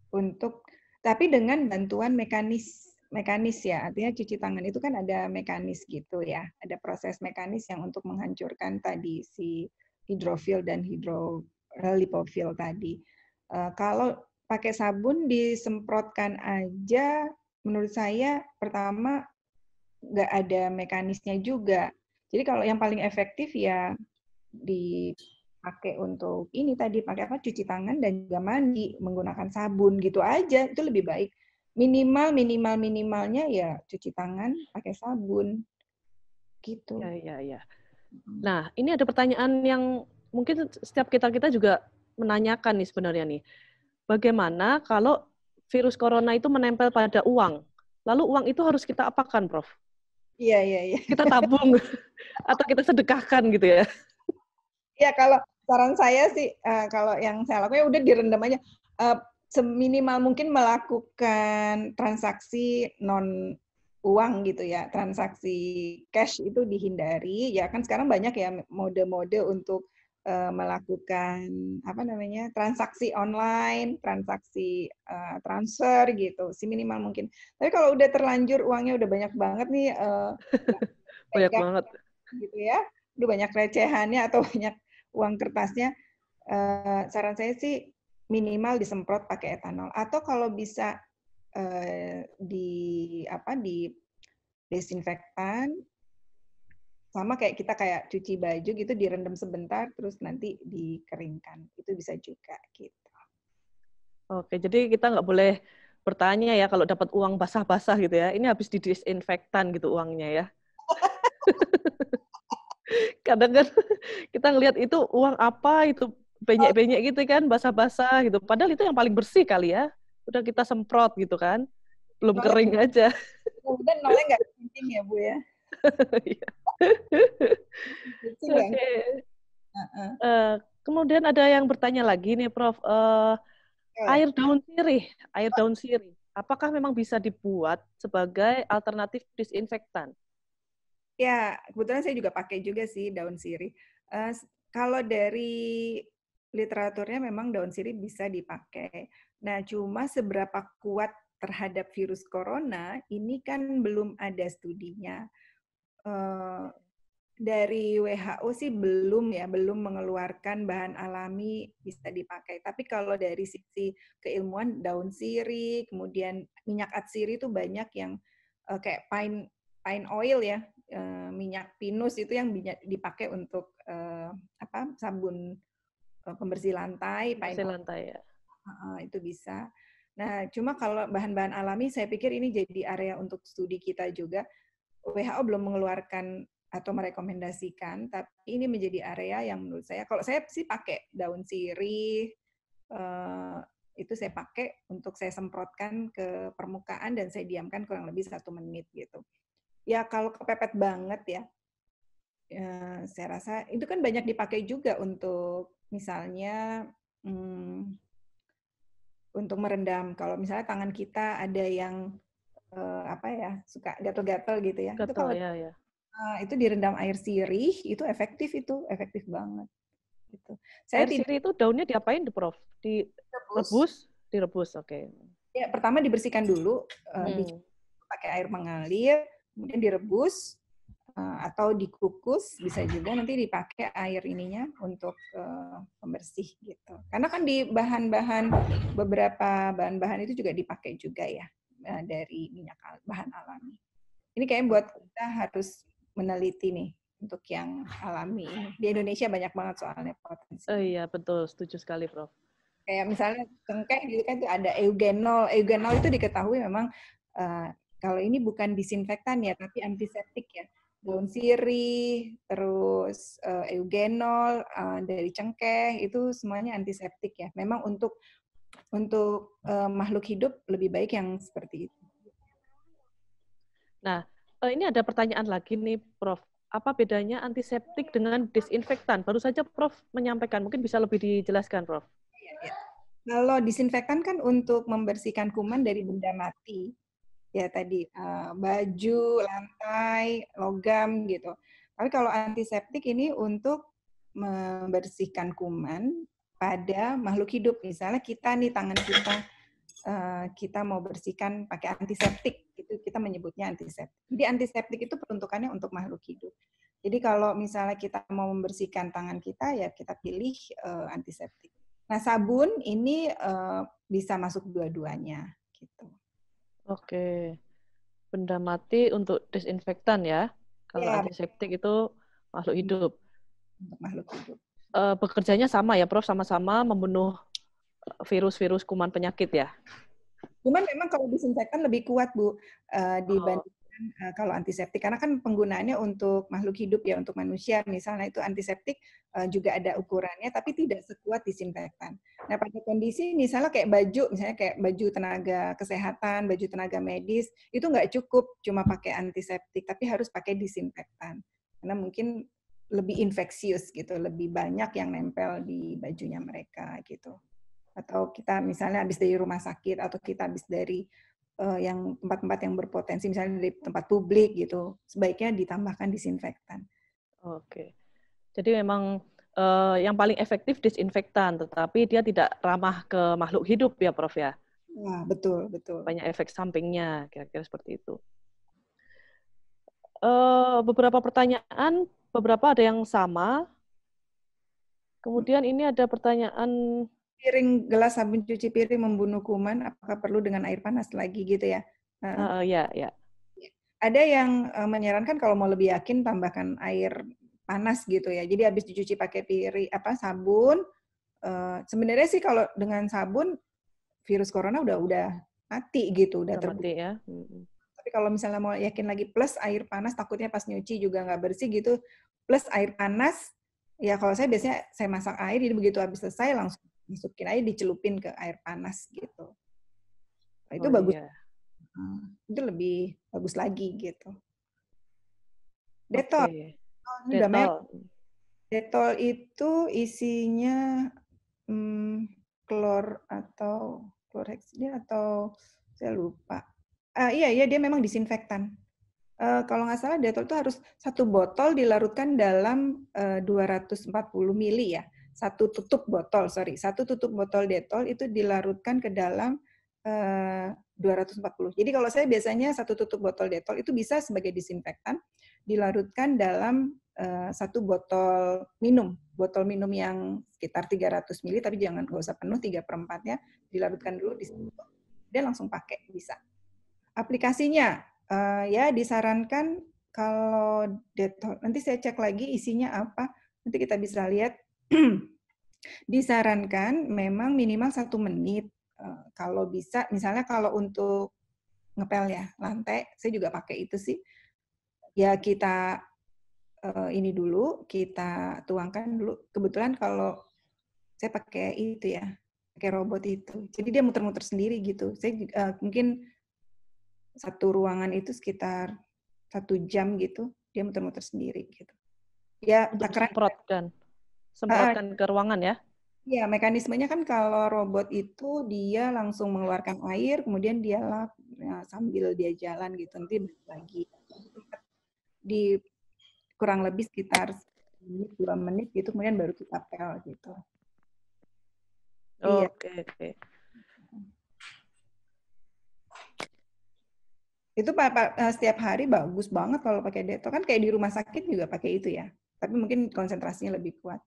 untuk tapi dengan bantuan mekanis mekanis ya, artinya cuci tangan itu kan ada mekanis gitu ya, ada proses mekanis yang untuk menghancurkan tadi si hidrofil dan hidrolipofil tadi. Uh, kalau pakai sabun disemprotkan aja, menurut saya pertama nggak ada mekanisnya juga. Jadi kalau yang paling efektif ya dipakai untuk ini tadi pakai apa cuci tangan dan juga mandi menggunakan sabun gitu aja itu lebih baik minimal minimal minimalnya ya cuci tangan pakai sabun gitu ya ya ya nah ini ada pertanyaan yang mungkin setiap kita kita juga menanyakan nih sebenarnya nih bagaimana kalau virus corona itu menempel pada uang lalu uang itu harus kita apakan prof iya iya iya kita tabung atau kita sedekahkan gitu ya Iya kalau saran saya sih uh, kalau yang saya lakukan ya udah direndam aja eh, seminimal mungkin melakukan transaksi non uang gitu ya transaksi cash itu dihindari ya kan sekarang banyak ya mode-mode untuk uh, melakukan apa namanya transaksi online transaksi uh, transfer gitu si minimal mungkin tapi kalau udah terlanjur uangnya udah banyak banget nih uh, banyak kayak, banget gitu ya udah banyak recehannya atau banyak uang kertasnya uh, saran saya sih minimal disemprot pakai etanol atau kalau bisa eh, di apa di desinfektan sama kayak kita kayak cuci baju gitu direndam sebentar terus nanti dikeringkan itu bisa juga gitu. Oke, jadi kita nggak boleh bertanya ya kalau dapat uang basah-basah gitu ya. Ini habis didisinfektan gitu uangnya ya. Kadang kan kita ngelihat itu uang apa itu penyek-penyek gitu kan, basah-basah gitu. Padahal itu yang paling bersih kali ya. Udah kita semprot gitu kan. Belum nolnya, kering aja. Kemudian nolnya nggak kencing ya, Bu ya? Iya. ya? Oke. okay. uh-uh. uh, eh, kemudian ada yang bertanya lagi nih, Prof. Uh, eh, okay. Air daun sirih, air daun sirih. Apakah memang bisa dibuat sebagai alternatif disinfektan? Ya, kebetulan saya juga pakai juga sih daun sirih. Uh, kalau dari literaturnya memang daun sirih bisa dipakai. Nah, cuma seberapa kuat terhadap virus corona ini kan belum ada studinya. Eh, dari WHO sih belum ya, belum mengeluarkan bahan alami bisa dipakai. Tapi kalau dari sisi keilmuan daun sirih, kemudian minyak atsiri itu banyak yang eh, kayak pine pine oil ya, eh, minyak pinus itu yang dipakai untuk apa sabun Eh, pembersih lantai, pembersih lantai ya. Uh, itu bisa. Nah, cuma kalau bahan-bahan alami saya pikir ini jadi area untuk studi kita juga. WHO belum mengeluarkan atau merekomendasikan, tapi ini menjadi area yang menurut saya kalau saya sih pakai daun sirih uh, itu saya pakai untuk saya semprotkan ke permukaan dan saya diamkan kurang lebih satu menit gitu. Ya kalau kepepet banget ya saya rasa itu kan banyak dipakai juga untuk misalnya hmm, untuk merendam. Kalau misalnya tangan kita ada yang uh, apa ya suka gatel-gatel gitu ya. Gatel, itu kalau ya, ya. Uh, itu direndam air sirih itu efektif itu efektif banget. Gitu. Saya air sirih itu daunnya diapain, tuh Prof? Di rebus, direbus, oke. Okay. Ya pertama dibersihkan dulu, uh, hmm. pakai air mengalir, kemudian direbus, Eh, atau dikukus bisa juga nanti dipakai air ininya untuk uh, pembersih gitu karena kan di bahan-bahan beberapa bahan-bahan itu juga dipakai juga ya uh, dari minyak bahan alami ini kayaknya buat kita harus meneliti nih untuk yang alami di Indonesia banyak banget soalnya potensi oh iya betul setuju sekali prof kayak misalnya cengkeh gitu kan itu ada eugenol eugenol itu diketahui memang uh, kalau ini bukan disinfektan ya tapi antiseptik ya daun sirih, terus uh, eugenol uh, dari cengkeh itu semuanya antiseptik ya. Memang untuk untuk uh, makhluk hidup lebih baik yang seperti itu. Nah, ini ada pertanyaan lagi nih, Prof. Apa bedanya antiseptik dengan disinfektan? Baru saja Prof menyampaikan, mungkin bisa lebih dijelaskan, Prof. Iya, iya. Kalau disinfektan kan untuk membersihkan kuman dari benda mati, ya tadi uh, baju, lantai, logam gitu. Tapi kalau antiseptik ini untuk membersihkan kuman pada makhluk hidup. Misalnya kita nih tangan kita uh, kita mau bersihkan pakai antiseptik, itu kita menyebutnya antiseptik. Jadi antiseptik itu peruntukannya untuk makhluk hidup. Jadi kalau misalnya kita mau membersihkan tangan kita ya kita pilih uh, antiseptik. Nah sabun ini uh, bisa masuk dua-duanya gitu. Oke. Benda mati untuk disinfektan ya. Kalau ya, antiseptik itu makhluk hidup. Untuk makhluk hidup. E, bekerjanya sama ya, Prof, sama-sama membunuh eh, virus-virus kuman penyakit ya. Cuman memang kalau disinfektan lebih kuat, Bu, e, dibanding Eh, kalau antiseptik karena kan penggunaannya untuk makhluk hidup ya untuk manusia misalnya itu antiseptik eh, juga ada ukurannya tapi tidak sekuat disinfektan. Nah pada kondisi misalnya kayak baju misalnya kayak baju tenaga kesehatan, baju tenaga medis itu nggak cukup cuma pakai antiseptik tapi harus pakai disinfektan karena mungkin lebih infeksius gitu, lebih banyak yang nempel di bajunya mereka gitu. Atau kita misalnya habis dari rumah sakit atau kita habis dari uh, yang tempat-tempat yang berpotensi misalnya di tempat publik gitu sebaiknya ditambahkan disinfektan. Oke. Jadi memang uh, yang paling efektif disinfektan tetapi dia tidak ramah ke makhluk hidup ya Prof ya. Nah, betul, betul. Banyak efek sampingnya kira-kira seperti itu. Uh, beberapa pertanyaan, beberapa ada yang sama. Kemudian ini ada pertanyaan piring gelas sabun cuci piring membunuh kuman apakah perlu dengan air panas lagi gitu ya uh, ya ya ada yang uh, menyarankan kalau mau lebih yakin tambahkan air panas gitu ya jadi habis dicuci pakai piring apa sabun uh, sebenarnya sih kalau dengan sabun virus corona udah udah mati gitu udah, udah terbukti ya tapi kalau misalnya mau yakin lagi plus air panas takutnya pas nyuci juga nggak bersih gitu plus air panas ya kalau saya biasanya saya masak air jadi begitu habis selesai langsung masukin aja dicelupin ke air panas gitu. Nah, itu oh, bagus. Iya. Hmm, itu lebih bagus lagi gitu. Detol. Okay. Oh, Detol. Detol itu isinya hmm, klor atau klorhexidin atau saya lupa. Uh, iya iya dia memang disinfektan. Uh, kalau nggak salah Detol itu harus satu botol dilarutkan dalam eh, uh, 240 mili ya satu tutup botol, sorry, satu tutup botol detol itu dilarutkan ke dalam eh, uh, 240. Jadi kalau saya biasanya satu tutup botol detol itu bisa sebagai disinfektan dilarutkan dalam uh, satu botol minum, botol minum yang sekitar 300 ml, tapi jangan nggak usah penuh, 3 per 4 nya dilarutkan dulu di situ, dan langsung pakai, bisa. Aplikasinya, uh, ya disarankan kalau detol, nanti saya cek lagi isinya apa, nanti kita bisa lihat disarankan memang minimal satu menit. Eh, kalau bisa, misalnya kalau untuk ngepel ya lantai, saya juga pakai itu sih. Ya kita eh, ini dulu, kita tuangkan dulu. Kebetulan kalau saya pakai itu ya, pakai robot itu. Jadi dia muter-muter sendiri gitu. Saya eh, mungkin satu ruangan itu sekitar satu jam gitu, dia muter-muter sendiri gitu. Ya, untuk cakran, semprotkan uh, ke ruangan ya? Iya, mekanismenya kan kalau robot itu dia langsung mengeluarkan air, kemudian dia lap, ya, sambil dia jalan gitu, nanti lagi di kurang lebih sekitar menit dua menit gitu, kemudian baru kita pel gitu. Iya. Oke, okay, oke. Itu eh, setiap hari bagus banget kalau pakai deto kan kayak di rumah sakit juga pakai itu ya, tapi mungkin konsentrasinya lebih kuat.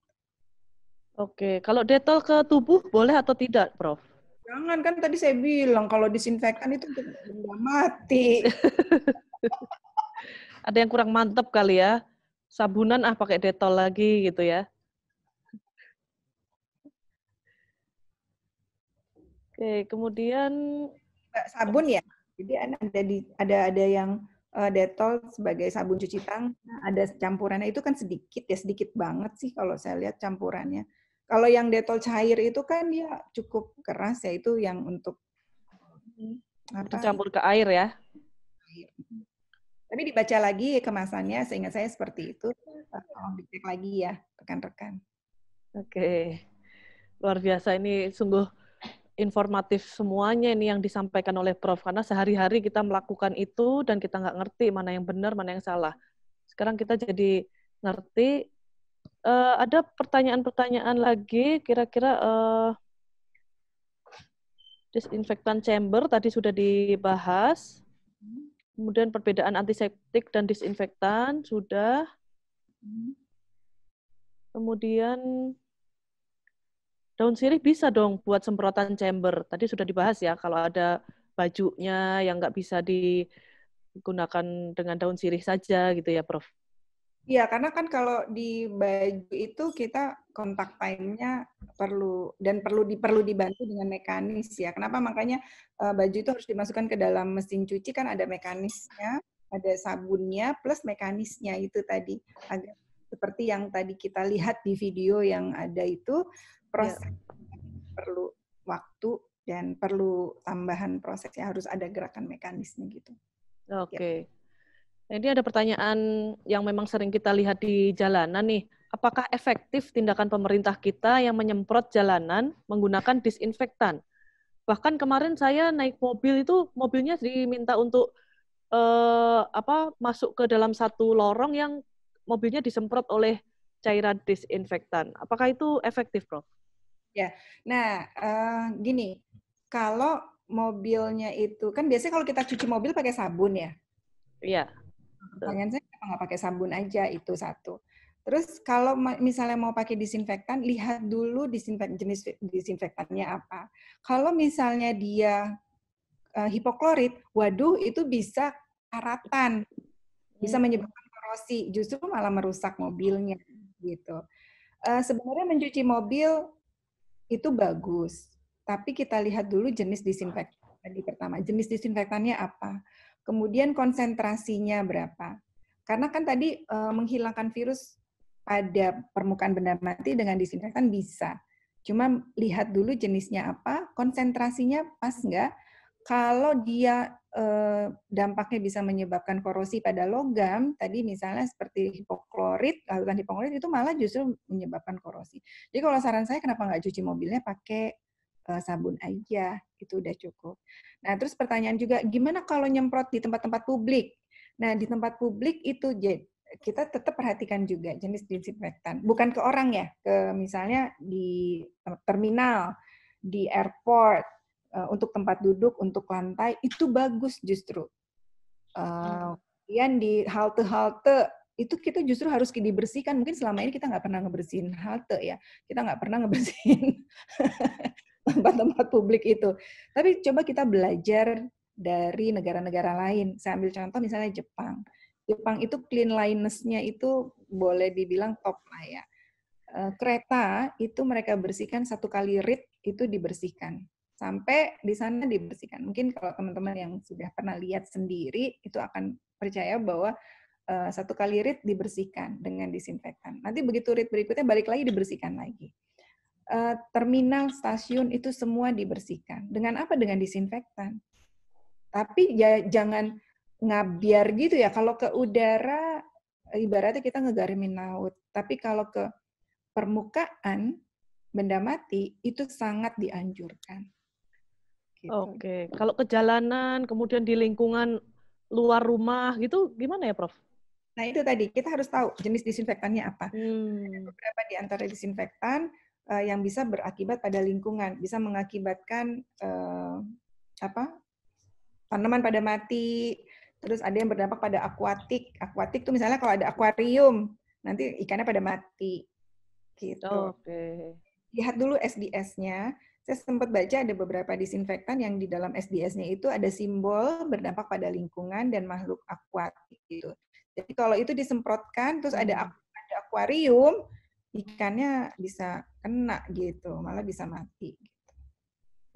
Oke, kalau detol ke tubuh boleh atau tidak, Prof? Jangan kan tadi saya bilang kalau disinfektan itu untuk benda mati. Ada yang kurang mantep kali ya. Sabunan ah pakai detol lagi gitu ya. Oke, kemudian sabun ya. Jadi ada di ada ada yang uh, detol sebagai sabun cuci tangan, ada campurannya itu kan sedikit ya sedikit banget sih kalau saya lihat campurannya. Kalau yang detol cair itu kan dia cukup keras ya itu yang untuk hmm. apa? campur ke air ya. Tapi dibaca lagi kemasannya seingat saya seperti itu. Tolong dicek lagi ya rekan-rekan. Oke. Luar biasa ini sungguh informatif semuanya ini yang disampaikan oleh Prof. Karena sehari-hari kita melakukan itu dan kita nggak ngerti mana yang benar, mana yang salah. Sekarang kita jadi ngerti uh, ada pertanyaan-pertanyaan lagi kira-kira uh, disinfektan chamber tadi sudah dibahas. Kemudian perbedaan antiseptik dan disinfektan sudah. Kemudian daun sirih bisa dong buat semprotan chamber. Tadi sudah dibahas ya kalau ada bajunya yang nggak bisa digunakan dengan daun sirih saja gitu ya, Prof. Iya, karena kan kalau di baju itu kita kontak time-nya perlu dan perlu di, perlu dibantu dengan mekanis ya. Kenapa makanya uh, baju itu harus dimasukkan ke dalam mesin cuci kan ada mekanisnya, ada sabunnya plus mekanisnya itu tadi. Agak seperti yang tadi kita lihat di video yang ada itu iya. proses ya. perlu waktu dan perlu tambahan prosesnya harus ada gerakan mekanisnya gitu. Oke. Okay. Ya. Nah, ini ada pertanyaan yang memang sering kita lihat di jalanan nih. Apakah efektif tindakan pemerintah kita yang menyemprot jalanan menggunakan disinfektan? Bahkan kemarin saya naik mobil itu mobilnya diminta untuk eh, apa masuk ke dalam satu lorong yang mobilnya disemprot oleh cairan disinfektan. Apakah itu efektif, Prof? Ya, nah uh, gini, kalau mobilnya itu kan biasanya kalau kita cuci mobil pakai sabun ya. Iya. Pertanyaan saya kenapa nggak pakai sabun aja itu satu terus kalau misalnya mau pakai disinfektan lihat dulu disinfek jenis disinfektannya apa kalau misalnya dia uh, hipoklorit waduh itu bisa karatan bisa hmm. menyebabkan korosi justru malah merusak mobilnya gitu uh, sebenarnya mencuci mobil itu bagus tapi kita lihat dulu jenis disinfektan tadi pertama jenis disinfektannya apa kemudian konsentrasinya berapa. Karena kan tadi e, menghilangkan virus pada permukaan benda mati dengan disinfektan bisa. Cuma lihat dulu jenisnya apa, konsentrasinya pas nggak. Kalau dia e, dampaknya bisa menyebabkan korosi pada logam, tadi misalnya seperti hipoklorit, larutan hipoklorit itu malah justru menyebabkan korosi. Jadi kalau saran saya kenapa nggak cuci mobilnya pakai uh, sabun aja itu udah cukup. Nah terus pertanyaan juga gimana kalau nyemprot di tempat-tempat publik? Nah di tempat publik itu kita tetap perhatikan juga jenis disinfektan. Bukan ke orang ya, ke misalnya di terminal, di airport, eh, untuk tempat duduk, untuk lantai, itu bagus justru. Hmm. Kemudian di halte-halte, itu kita justru harus dibersihkan. Mungkin selama ini kita nggak pernah ngebersihin halte ya. Kita nggak pernah ngebersihin tempat-tempat publik itu. Tapi coba kita belajar dari negara-negara lain. Saya ambil contoh misalnya Jepang. Jepang itu cleanliness-nya itu boleh dibilang top lah ya. Eh, kereta itu mereka bersihkan satu kali rit itu dibersihkan sampai di sana dibersihkan. Mungkin kalau teman-teman yang sudah pernah lihat sendiri itu akan percaya bahwa eh, satu kali rit dibersihkan dengan disinfektan. Nanti begitu rit berikutnya balik lagi dibersihkan lagi. Eh, terminal, stasiun itu semua dibersihkan. Dengan apa? Dengan disinfektan. Tapi ya jangan ngabiar gitu ya. Kalau ke udara, ibaratnya kita ngegarimin laut. Tapi kalau ke permukaan, benda mati, itu sangat dianjurkan. Gitu. Oke. Kalau ke jalanan, kemudian di lingkungan luar rumah gitu, gimana ya Prof? Nah itu tadi, kita harus tahu jenis disinfektannya apa. Hmm. beberapa di antara disinfektan, Eh, yang bisa berakibat pada lingkungan, bisa mengakibatkan uh, apa tanaman pada mati, terus ada yang berdampak pada akuatik. Akuatik itu misalnya kalau ada akuarium, nanti ikannya pada mati. Gitu. Okay. Lihat dulu SDS-nya. Saya sempat baca ada beberapa disinfektan yang di dalam SDS-nya itu ada simbol berdampak pada lingkungan dan makhluk akuatik gitu. Jadi kalau itu disemprotkan terus ada hmm. ada akuarium, ikannya bisa kena gitu, malah bisa mati. Gitu.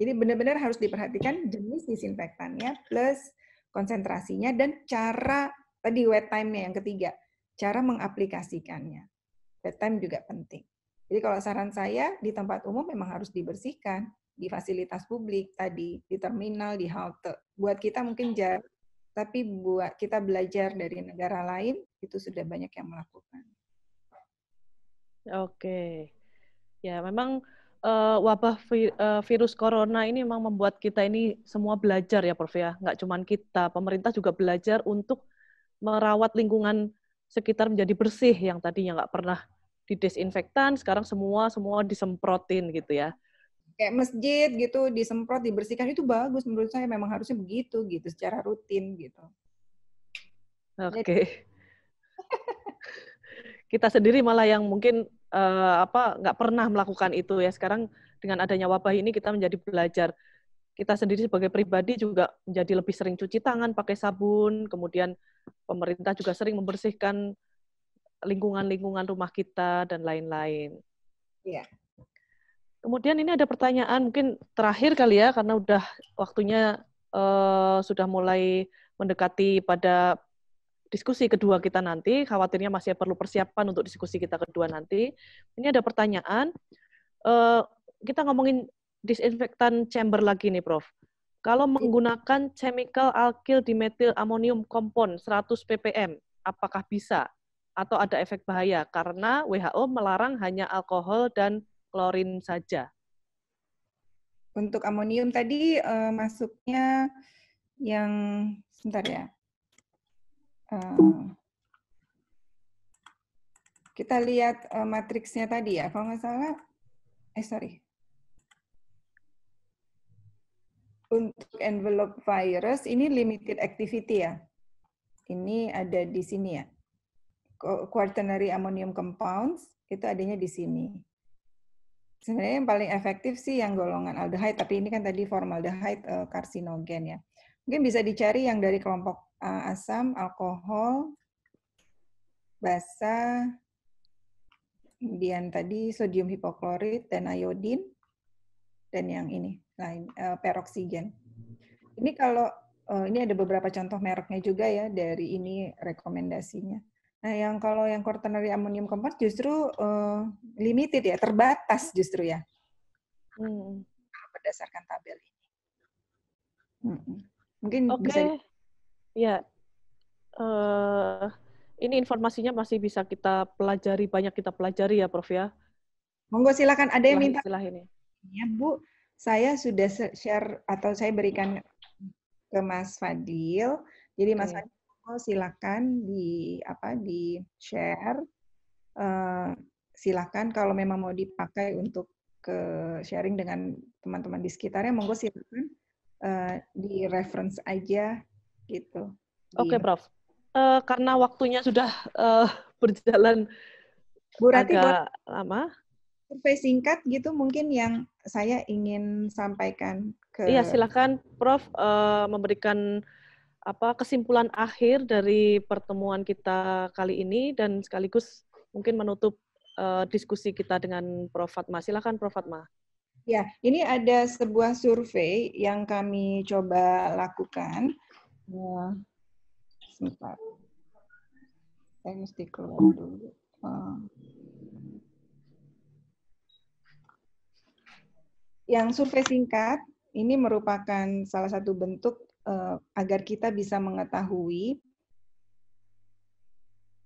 Jadi benar-benar harus diperhatikan jenis disinfektannya plus konsentrasinya dan cara tadi wet time-nya yang ketiga, cara mengaplikasikannya. Wet time juga penting. Jadi kalau saran saya di tempat umum memang harus dibersihkan di fasilitas publik tadi, di terminal, di halte. Buat kita mungkin jarang, tapi buat kita belajar dari negara lain itu sudah banyak yang melakukan. Oke. Ya, memang uh, wabah vi uh, virus corona ini memang membuat kita ini semua belajar ya, Prof ya. Nggak cuma kita, pemerintah juga belajar untuk merawat lingkungan sekitar menjadi bersih yang tadinya nggak pernah didesinfektan, sekarang semua semua disemprotin gitu ya. Kayak masjid gitu disemprot, dibersihkan itu bagus menurut saya memang harusnya begitu gitu secara rutin gitu. Oke. Okay kita sendiri malah yang mungkin uh, apa nggak pernah melakukan itu ya sekarang dengan adanya wabah ini kita menjadi belajar kita sendiri sebagai pribadi juga menjadi lebih sering cuci tangan pakai sabun kemudian pemerintah juga sering membersihkan lingkungan-lingkungan rumah kita dan lain-lain. Iya. Kemudian ini ada pertanyaan mungkin terakhir kali ya karena udah waktunya uh, sudah mulai mendekati pada diskusi kedua kita nanti, khawatirnya masih perlu persiapan untuk diskusi kita kedua nanti. Ini ada pertanyaan, eh, kita ngomongin disinfektan chamber lagi nih, Prof. Kalau menggunakan chemical alkyl dimethyl amonium kompon 100 ppm, apakah bisa? Atau ada efek bahaya? Karena WHO melarang hanya alkohol dan klorin saja. Untuk amonium tadi uh, masuknya yang sebentar ya Eh, kita lihat uh, matriksnya tadi ya, kalau nggak salah, eh sorry. Untuk envelope virus, ini limited activity ya. Ini ada di sini ya. Quaternary ammonium compounds, itu adanya di sini. Sebenarnya yang paling efektif sih yang golongan aldehyde, tapi ini kan tadi formaldehyde uh, karsinogen ya. Mungkin bisa dicari yang dari kelompok uh, asam, alkohol, basa, kemudian tadi sodium hipoklorit dan iodin, dan yang ini lain uh, peroksigen. Ini kalau uh, ini ada beberapa contoh mereknya juga ya dari ini rekomendasinya. Nah, yang kalau yang quaternary ammonium compound justru uh, limited ya, terbatas justru ya. Hmm. Berdasarkan tabel ini. Hmm. Mungkin okay. bisa Ya, uh, ini informasinya masih bisa kita pelajari, banyak kita pelajari ya, Prof ya. Monggo silakan ada yang minta. Silah ini. Ya, Bu, saya sudah share atau saya berikan ke Mas Fadil. Jadi Mas okay. Iya. Fadil oh, silakan di apa di share. Uh, silakan kalau memang mau dipakai untuk ke sharing dengan teman-teman di sekitarnya, monggo silakan uh, di reference aja gitu. Oke, okay, iya. Prof. Uh, karena waktunya sudah uh, berjalan Bu Rati, agak buat lama. Survei singkat gitu mungkin yang saya ingin sampaikan ke Iya, silakan Prof uh, memberikan apa kesimpulan akhir dari pertemuan kita kali ini dan sekaligus mungkin menutup uh, diskusi kita dengan Prof Fatma. Silakan Prof Fatma. Ya, ini ada sebuah survei yang kami coba lakukan Ya. Sebentar. Saya mesti keluar dulu. Uh. Yang survei singkat ini merupakan salah satu bentuk uh, agar kita bisa mengetahui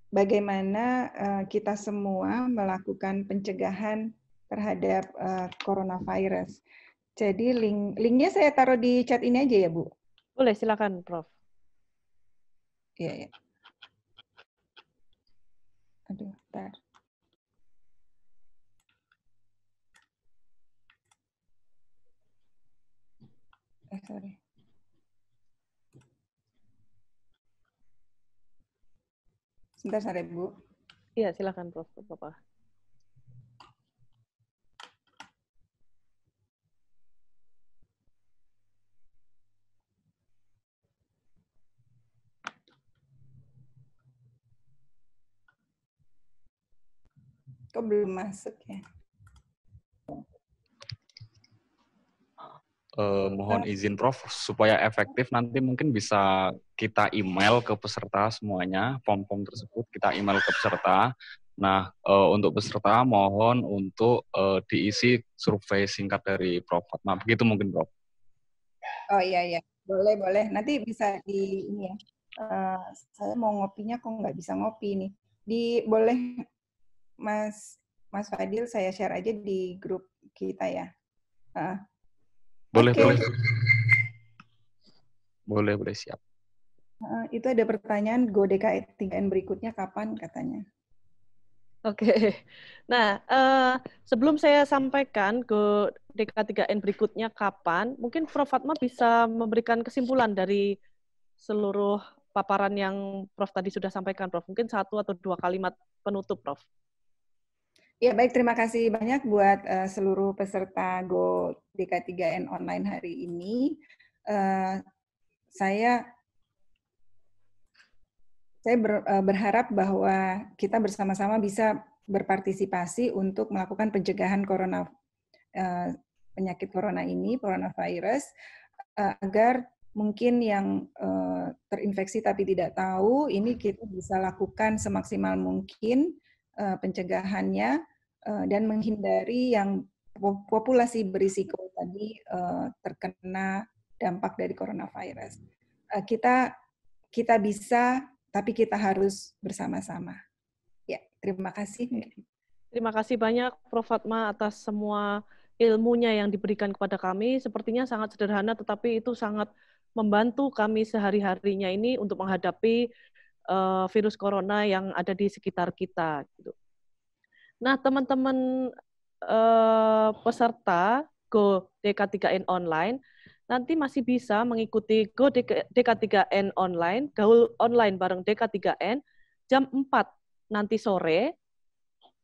bagaimana uh, kita semua melakukan pencegahan terhadap uh, coronavirus. Jadi link linknya saya taruh di chat ini aja ya Bu. Boleh silakan Prof. Iya, iya. Aduh, bentar. Eh, sorry. Sebentar, sore Bu. Iya, silakan Prof. Bapak. Kok belum masuk ya? Uh, mohon izin Prof supaya efektif nanti mungkin bisa kita email ke peserta semuanya pom-pom tersebut kita email ke peserta. Nah uh, untuk peserta mohon untuk uh, diisi survei singkat dari Prof. Nah begitu mungkin Prof. Oh iya iya boleh boleh nanti bisa di ini ya. Uh, saya mau ngopinya kok nggak bisa ngopi nih. Di boleh Mas Mas Fadil saya share aja di grup kita ya. Uh, boleh okay. boleh. Boleh boleh siap. Uh, itu ada pertanyaan DKI e 3N berikutnya kapan katanya. Oke. Okay. Nah, uh, sebelum saya sampaikan ke DK3N berikutnya kapan, mungkin Prof. Fatma bisa memberikan kesimpulan dari seluruh paparan yang Prof tadi sudah sampaikan, Prof. Mungkin satu atau dua kalimat penutup, Prof. Ya baik, terima kasih banyak buat uh, seluruh peserta Go DK3N online hari ini. Uh, saya saya ber, uh, berharap bahwa kita bersama-sama bisa berpartisipasi untuk melakukan pencegahan corona uh, penyakit corona ini, coronavirus, uh, agar mungkin yang uh, terinfeksi tapi tidak tahu, ini kita bisa lakukan semaksimal mungkin uh, pencegahannya uh, dan menghindari yang populasi berisiko tadi uh, terkena dampak dari coronavirus. Uh, kita kita bisa tapi kita harus bersama-sama. Ya, terima kasih. Terima kasih banyak Prof Fatma atas semua ilmunya yang diberikan kepada kami. Sepertinya sangat sederhana tetapi itu sangat membantu kami sehari-harinya ini untuk menghadapi uh, virus corona yang ada di sekitar kita. Gitu. Nah, teman-teman uh, peserta Go DK3N online nanti masih bisa mengikuti Go DK3N online, gaul online bareng DK3N jam 4 nanti sore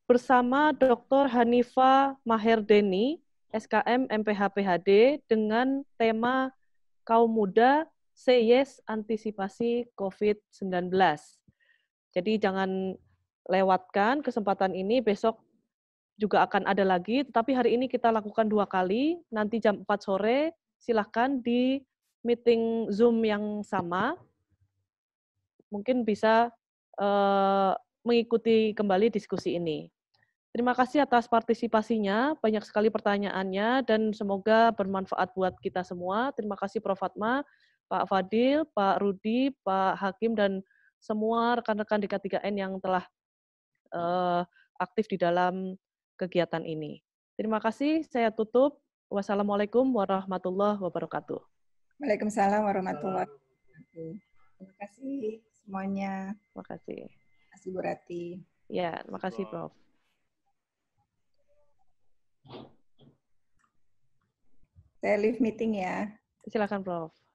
bersama Dr. Hanifa Maherdeni, SKM MPH PHD dengan tema kaum muda say yes antisipasi COVID-19. Jadi jangan lewatkan kesempatan ini, besok juga akan ada lagi, tetapi hari ini kita lakukan dua kali, nanti jam 4 sore silahkan di meeting Zoom yang sama, mungkin bisa uh, mengikuti kembali diskusi ini. Terima kasih atas partisipasinya, banyak sekali pertanyaannya, dan semoga bermanfaat buat kita semua. Terima kasih Prof. Fatma. Pak Fadil, Pak Rudi, Pak Hakim, dan semua rekan-rekan di K3N yang telah uh, aktif di dalam kegiatan ini. Terima kasih, saya tutup. Wassalamualaikum warahmatullahi wabarakatuh. Waalaikumsalam warahmatullahi wabarakatuh. Terima kasih semuanya. Terima kasih. Terima kasih Bu Rati. Ya, terima kasih Prof. Saya leave meeting ya. Silakan Prof.